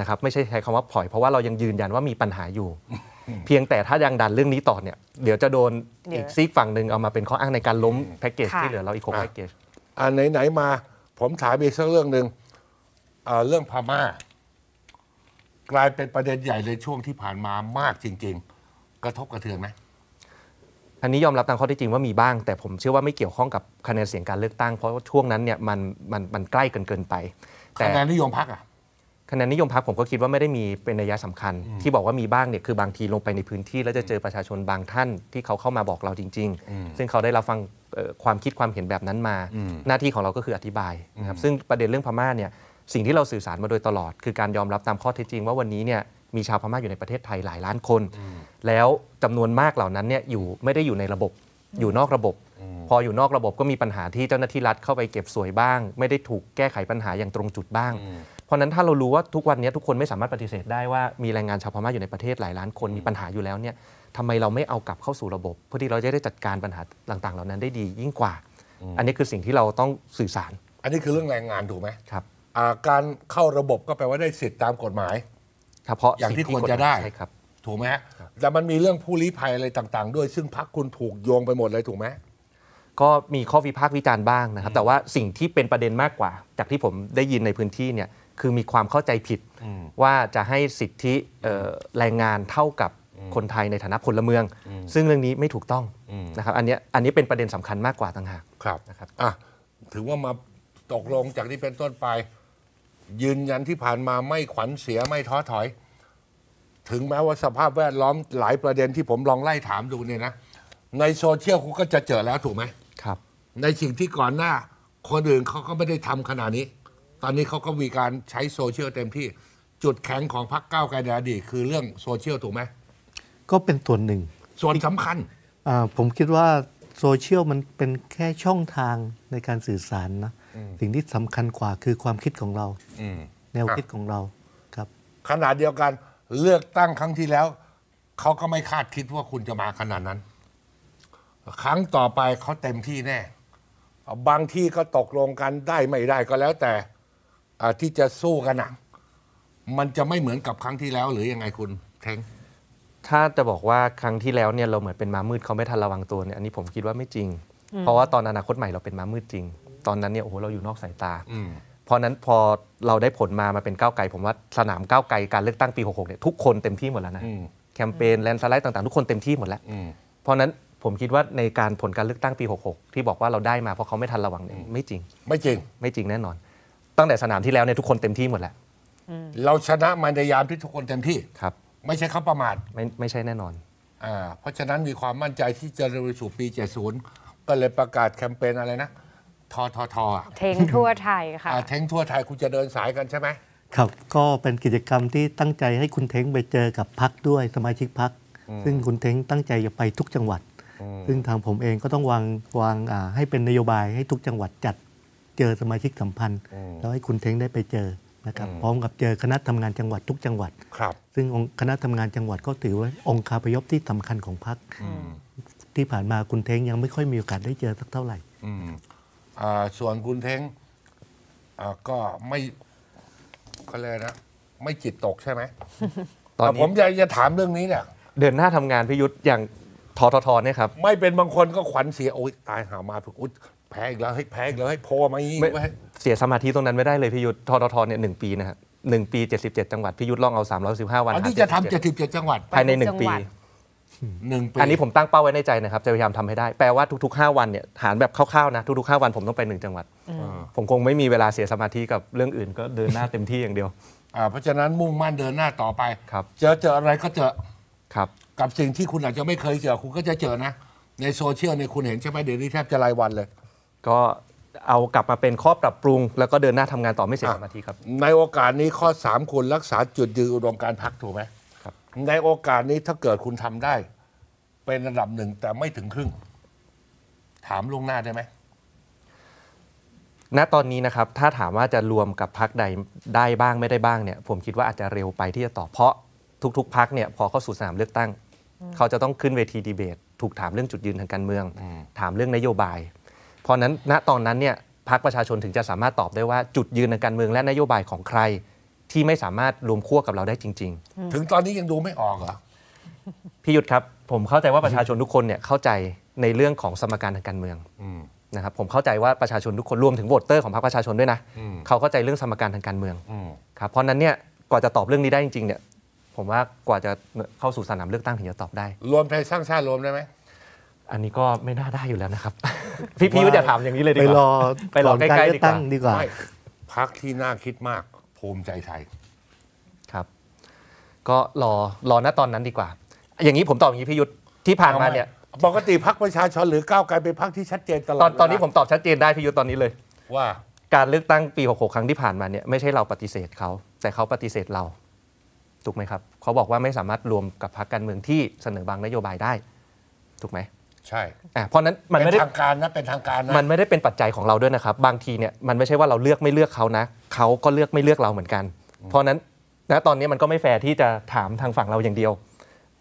นะครับไม่ใช่ใช้คำว่าปล่อย เพราะว่าเรายังยืนยันว่ามีปัญหาอยู่ เพียงแต่ถ้ายังดันเรื่องนี้ต่อเนี่ยเดี๋ยวจะโดนอีกซีกฝั่งหนึ่งเอามาเป็นข้ออ้างในการล้มแพ็กเกจที่เหลือเราอีกหกแพ็กเกจอ่าไหนๆมา ผมถามอีกสักเรื่องหนึ่งเรื่องพม่า กลายเป็นประเด็นใหญ่เลยช่วงที่ผ่านมามากจริง ๆ กระทบกระเทือนไหมันนี้ยอมรับตามข้อที่จริงว่ามีบ้าง แต่ผมเชื่อว่าไม่เกี่ยวข้องกับคะแนนเสียงการเลือกตั้งเพราะช่วงนั้นเนี่ยมันมันมันใกล้กันเกินไปคะแนนนิยมพักอ่ะคะแนนนิยมพักผมก็คิดว่าไม่ได้มีเป็นนัยสำคัญ ที่บอกว่ามีบ้างเนี่ยคือบางทีลงไปในพื้นที่ แล้วจะเจอประชาชนบางท่าน ที่เขาเข้ามาบอกเราจริง ๆ ซึ่งเขาได้รับฟังความคิดความเห็นแบบนั้นมา หน้าที่ของเราก็คืออธิบายนะครับซึ่งประเด็นเรื่องพม่าเนี่ยสิ่งที่เราสื่อสารมาโดยตลอดคือการยอมรับตามข้อเท็จจริงว่าวันนี้เนี่ยมีชาวพม่าอยู่ในประเทศไทยหลายล้านคน แล้วจำนวนมากเหล่านั้นเนี่ยอยู่ไม่ได้อยู่ในระบบอยู่นอกระบบ พออยู่นอกระบบก็มีปัญหาที่เจ้าหน้าที่รัฐเข้าไปเก็บสวยบ้าง ไม่ได้ถูกแก้ไขปัญหาอย่างตรงจุดบ้าง เพราะนั้นถ้าเรารู้ว่าทุกวันนี้ทุกคนไม่สามารถปฏิเสธได้ว่ามีแรงงานชาวพม่าอยู่ในประเทศหลายล้าน คนมีปัญหาอยู่แล้วเนี่ยทำไมเราไม่เอากลับเข้าสู่ระบบ เพื่อที่เราจะได้จัดการปัญหาต่างๆเหล่านั้นได้ดียิ่งกว่า อันนี้คือสิ่งที่เราต้องสื่อสาร อันนี้คือเรื่องแรงงานถูกไหมครับการเข้าระบบก็แปลว่าได้สิทธิตามกฎหมายเฉพาะอย่างที่ควรจะได้ใช่ครับ ถูกไหมฮะแต่มันมีเรื่องผู้ลี้ภัยอะไรต่าง ๆ ด้วยซึ่งพักคุณถูกโยงไปหมดเลยถูกไหมก็มีข้อวิพากษ์วิจารณ์บ้างนะครับ แต่ว่าสิ่งที่เป็นประเด็นมากกว่า จากที่ผมได้ยินในพื้นที่เนี่ยคือมีความเข้าใจผิด ว่าจะให้สิทธิแรงงานเท่ากับคนไทยในฐานะพลเมือง ซึ่งเรื่องนี้ไม่ถูกต้องนะครับอันนี้อันนี้เป็นประเด็นสำคัญมากกว่าต่างหากครับนะครับอ่ะถือว่ามาตกลงจากนี้เป็นต้นไปยืนยันที่ผ่านมาไม่ขวัญเสียไม่ท้อถอย ถึงแม้ว่าสภาพแวดล้อมหลายประเด็นที่ผมลองไล่ถามดูเนี่ยนะในโซเชียลคุณก็จะเจอแล้วถูกไหมครับ ในสิ่งที่ก่อนหน้า คนอื่นเขาก็ไม่ได้ทำขนาดนี้ ตอนนี้เขาก็มีการใช้โซเชียลเต็มที่ จุดแข็งของพรรคก้าวไกลในอดีตคือเรื่องโซเชียลถูกไหม ก็เป็นส่วนหนึ่ง ส่วนสำคัญผมคิดว่าโซเชียลมันเป็นแค่ช่องทางในการสื่อสารนะสิ่งที่สำคัญกว่าคือความคิดของเราแนวคิดของเราครับ ขนาดเดียวกันเลือกตั้งครั้งที่แล้ว เขาก็ไม่คาดคิดว่าคุณจะมาขนาดนั้น ครั้งต่อไปเขาเต็มที่แน่ บางที่ก็ตกลงกันได้ ไม่ได้ก็แล้วแต่ที่จะสู้กันนะมันจะไม่เหมือนกับครั้งที่แล้วหรือยังไงคุณเทงถ้าจะบอกว่าครั้งที่แล้วเนี่ยเราเหมือนเป็นมามืดเขาไม่ทันระวังตัว เนี่ยอันนี้ผมคิดว่าไม่จริง เพราะว่าตอนอนาคตใหม่เราเป็นมามืดจริงตอนนั้นเนี่ยโอ้โหเราอยู่นอกสายตา เพราะนั้นพอเราได้ผลมามาเป็นก้าวไกลผมว่าสนามก้าวไกลการเลือกตั้งปี66เนี่ยทุกคนเต็มที่หมดแล้วนะแคมเปญแลนด์สไลด์ต่างๆทุกคนเต็มที่หมดแล้วเพราะนั้นผมคิดว่าในการผลการเลือกตั้งปี66ที่บอกว่าเราได้มาเพราะเขาไม่ทันระวังเนี่ยไม่จริง ไม่จริงไม่จริงแน่นอน ตั้งแต่สนามที่แล้วเนี่ยทุกคนเต็มที่หมดแล้วเราชนะมาในยามที่ทุกคนเต็มที่ครับ ไม่ใช่เขาประมาทไม่ไม่ใช่แน่นอนอ่าเพราะฉะนั้นมีความมั่นใจที่จะเร็วสู่ปี70ก็เลยประกาศแคมเปญอะไรนะทอทอทออะเทงทั่วไทยค่ะเทงทั่วไทยคุณจะเดินสายกันใช่ไหม ครับ ก็เป็นกิจกรรมที่ตั้งใจให้คุณเท้งไปเจอกับพักด้วยสมาชิกพัก ซึ่งคุณเท้งตั้งใจจะไปทุกจังหวัด ซึ่งทางผมเองก็ต้องวางวางให้เป็นนโยบายให้ทุกจังหวัดจัด เจอสมาชิกสัมพันธ์ แล้วให้คุณเท้งได้ไปเจอนะครับ พร้อมกับเจอคณะทำงานจังหวัดทุกจังหวัด ครับ ซึ่งองคณะทำงานจังหวัดก็ถือว่าองค์คาพยพที่สำคัญของพักที่ผ่านมาคุณเท้งยังไม่ค่อยมีโอกาสได้เจอสักเท่าไหร่ส่วนคุณเท้งก็ไม่ก็เลยนะ ไม่จิตตกใช่ไหมตอนผมจะจะถามเรื่องนี้เนี่ย เดินหน้าทำงานพิยุทธ์อย่างทอทอทอเนี่ยครับ ไม่เป็นบางคนก็ขวัญเสีย โอ้ยตายหามาถูกอุ้ยแพ้อีกแล้ว ให้แพ้อีกแล้ว ให้โพมาอีกเสียสมาธิตรงนั้นไม่ได้เลยพิยุทธ์ทอทอทอเนี่ยหนึ่งปีนะครับหนึ่งปี 77 จังหวัดพิยุทธ์ลองเอา 315 วันอันนี้จะทำ77จังหวัดภายใน1ปีหนึ่งปีอันนี้ผมตั้งเป้าไว้ในใจนะครับ จะพยายามทำให้ได้ แปลว่าทุก ๆ 5 วันเนี่ยหารแบบคร่าวๆนะ ทุกๆ 5 วันผมต้องไปหนึ่งจังหวัด ผมคงไม่มีเวลาเสียสมาธิกับเรื่องอื่น ก็เดินหน้าเต็มที่อย่างเดียวเพราะฉะนั้นมุ่งมั่นเดินหน้าต่อไป เจอเจออะไรก็เจอครับกับสิ่งที่คุณอาจจะไม่เคยเจอคุณก็จะเจอนะ ในโซเชียลเนี่ยคุณเห็นใช่ไหมเดี๋ยวนี้แทบจะรายวันเลย ก็เอากลับมาเป็นข้อปรับปรุง แล้วก็เดินหน้าทำงานต่อไม่เสียสมาธิครับในโอกาสนี้ข้อ3คุณรักษาจุดยืนอุดมการพักถูกไหมในโอกาสนี้ถ้าเกิดคุณทำได้ เป็นระดับหนึ่งแต่ไม่ถึงครึ่ง ถามล่วงหน้าได้ไหมณตอนนี้นะครับ ถ้าถามว่าจะรวมกับพักใดได้บ้างไม่ได้บ้างเนี่ย ผมคิดว่าอาจจะเร็วไปที่จะตอบ เพราะทุกๆพักเนี่ย พอเข้าสู่สนามเลือกตั้ง เขาจะต้องขึ้นเวทีดีเบต ถูกถามเรื่องจุดยืนทางการเมืองอถามเรื่องนโยบาย เพราะนั้นณตอนนั้นเนี่ยพักประชาชนถึงจะสามารถตอบได้ว่า จุดยืนทางการเมืองและนโยบายของใครที่ไม่สามารถรวมขั้วกับเราได้จริง ๆ ถึงตอนนี้ยังดูไม่ออกเหรอ พี่ยุทธครับ ผมเข้าใจว่าประชาชนทุกคนเนี่ยเข้าใจในเรื่องของสมการทางการเมืองอนะครับ ผมเข้าใจว่าประชาชนทุกคนรวมถึงโหวตเตอร์ของพรรคประชาชนด้วยนะ เขาเข้าใจเรื่องสมการทางการเมืองอครับ เพราะนั้นเนี่ย กว่าจะตอบเรื่องนี้ได้จริงๆ เนี่ย ผมว่ากว่าจะเข้าสู่สนามเลือกตั้งถึงจะตอบได้ รวมไทยสร้างชาติรวมได้ไหมอันนี้ก็ไม่น่าได้อยู่แล้วนะครับ พี่พีวจะยถามอย่างนี้เลยดีกว่า ไปรอปรอใกล้ๆดีกว่าตั้งดีกว่าพักที่น่าคิดมากภูมิใจไทยครับ ก็รอรอณตอนนั้นดีกว่า อย่างนี้ผมตอบอย่างนี้พี่ยุทธที่ผ่านมาเนี่ยปกติพักประชาชน หรือก้าวไกลเป็นพักที่ชัดเจนตลอดตอนตอนนี้ผมตอบชัดเจนได้พี่ยุทธตอนนี้เลย ว่า การเลือกตั้งปี 66 ครั้งที่ผ่านมาเนี่ยไม่ใช่เราปฏิเสธเขาแต่เขาปฏิเสธเราถูกไหมครับเขาบอกว่าไม่สามารถรวมกับพรรคการเมืองที่เสนอบางนโยบายได้ถูกไหมใช่อเพราะนั้นมันไม่ได้เป็นทางการนะ เป็นทางการ นะ มันไม่ได้เป็นปัจจัยของเราด้วยนะครับ บางทีเนี่ยมันไม่ใช่ว่าเราเลือกไม่เลือกเขานะ เขาก็เลือกไม่เลือกเราเหมือนกัน เพราะนั้นนะตอนนี้มันก็ไม่แฟร์ที่จะถามทางฝั่งเราอย่างเดียว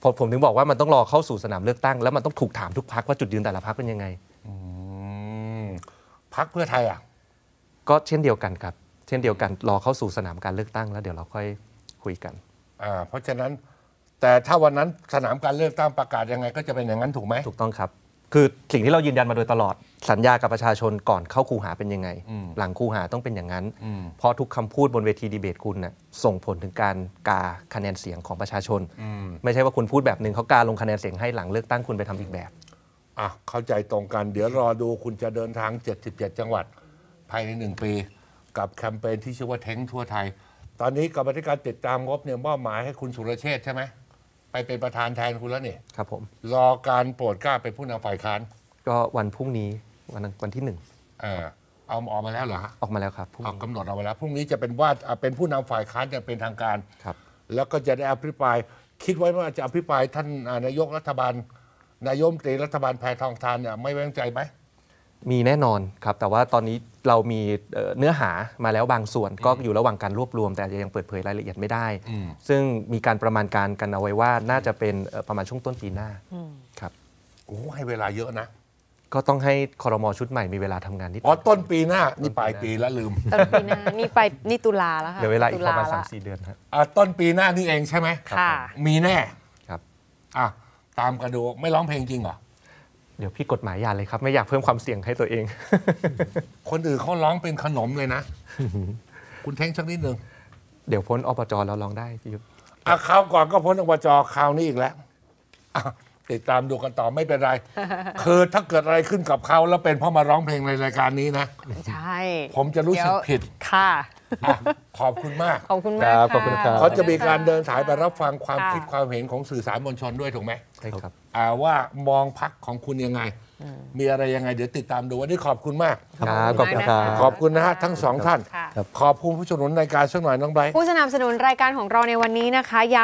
ผมผมถึงบอกว่ามันต้องรอเข้าสู่สนามเลือกตั้ง แล้วมันต้องถูกถามทุกพักว่าจุดยืนแต่ละพักเป็นยังไงพักเพื่อไทยอ่ะ ก็เช่นเดียวกันครับ เช่นเดียวกันรอเข้าสู่สนามการเลือกตั้งแล้วเดี๋ยวเราค่อยคุยกัน อ่า เพราะฉะนั้นแต่ถ้าวันนั้นสนามการเลือกตั้งประกาศ ยังไงก็จะเป็นอย่างนั้นถูกไหมถูกต้องครับ คือสิ่งที่เรายืนยันมาโดยตลอด สัญญากับประชาชนก่อนเข้าคูหาเป็นยังไง หลังคูหาต้องเป็นอย่างนั้น เพราะทุกคำพูดบนเวทีดีเบตคุณน่ะส่งผลถึงการกาคะแนนเสียงของประชาชน ไม่ใช่ว่าคุณพูดแบบหนึ่งเขากาลงคะแนนเสียงให้หลังเลือกตั้งคุณไปทำอีกแบบอ่ะเข้าใจตรงกันเดี๋ยวรอดู คุณจะเดินทาง 77 จังหวัด ภายในหนึ่งปีกับแคมเปญที่ชื่อว่าเท้งทั่วไทย ตอนนี้กรรมธิการติดตามงบเนี่ยมอบหมายให้คุณสุรเชษใช่ไหมไปเป็นประธานแทนคุณแล้วนี่ครับผม รอการโปรดกล้าเป็นผู้นำฝ่ายค้าน ก็วันพรุ่งนี้วันวันที่หนึ่งเออเอาออกมาแล้วเหรอฮะออกมาแล้วครับพรุ่งอกนี้กำหนดเอาไว้แล้วพรุ่งนี้จะเป็นว่าเป็นผู้นำฝ่ายค้านจะเป็นทางการครับ แล้วก็จะได้อภิปราย คิดไว้ว่าจะอภิปรายท่านนายกรัฐบาล นายมตรีรัฐบาลแพทองทานเนี่ยไม่ไว้งใจไหมมีแน่นอนครับ แต่ว่าตอนนี้เรามีเนื้อหามาแล้วบางส่วนก็อยู่ระหว่างการรวบรวมแต่ยังเปิดเผยรายละเอียดไม่ได้ ซึ่งมีการประมาณการกันเอาไว้ว่าน่าจะเป็นประมาณช่วงต้นปีหน้าครับโอ้ให้เวลาเยอะนะ ก็ต้องให้คอรมอชุดใหม่มีเวลาทำงานนิดอ๋อต้นปีหน้านี่ปลายปีแล้วลืมต้นปีหน้านี่ไปนี่ตุลาแล้วค่ะเดี๋ยวเวลาอีกประมาณสามสี่เดือนครับอ่าต้นปีหน้านี่เองใช่ไหมค่ะมีแน่ครับอ่ะตามกระดูไม่ร้องเพลงจริงเหรอเดี๋ยวพี่กฎหมายยาเลยครับ ไม่อยากเพิ่มความเสี่ยงให้ตัวเอง คนอื่นเขาร้องเป็นขนมเลยนะคุณเท้งชักนิดหนึ่งเดี๋ยวพ้นอบจเราลองได้พี่ยุทธอ่ะคราวก่อนก็พ้นอบจคราวนี้อีกแล้วติดตามดูกันต่อไม่เป็นไรคือถ้าเกิดอะไรขึ้นกับเขาแล้วเป็นเพราะมาร้องเพลงในรายการนี้นะใช่ ผมจะรู้สึกผิดค่ะขอบคุณมาก ขอบคุณมากขอบคุณครับเขาจะมีการเดินสายไปรับฟังความคิดความเห็นของสื่อสารมวลชนด้วยถูกไหมใช่ครับว่ามองพักของคุณยังไงมีอะไรยังไงเดี๋ยวติดตามดูวันนี้ขอบคุณมากครับขอบคุณครับขอบคุณนะฮะ ทั้งสองท่าน ขอบคุณผู้สนับสนุนรายการสักหน่อยน้องไบร์ผู้สนับสนุนรายการของเราในวันนี้นะคะ ยา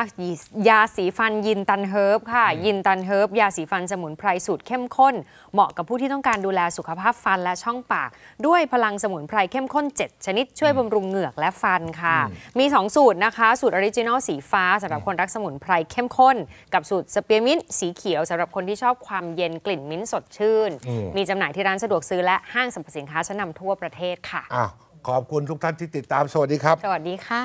ยาสีฟันยินตันเฮิร์บค่ะ ยินตันเฮิร์บยาสีฟันสมุนไพรสูตรเข้มข้น เหมาะกับผู้ที่ต้องการดูแลสุขภาพฟันและช่องปาก ด้วยพลังสมุนไพรเข้มข้น 7ชนิดช่วยบำรุงเหงือกและฟันค่ะ มี 2 สูตรนะคะ สูตรออริจินอลสีฟ้าสำหรับคนรักสมุนไพรเข้มข้น กับสูตรสเปียร์มินต์สีเขียวสำหรับคนที่ชอบความเย็นกลิ่นมิ้นท์สดื่นมีจำหน่ายที่ร้านสะดวกซื้อและห้างสรรพสินค้าชั้นนำทั่วประเทศค่ะอ้าวขอบคุณทุกท่านที่ติดตาม สวัสดีครับ สวัสดีค่ะ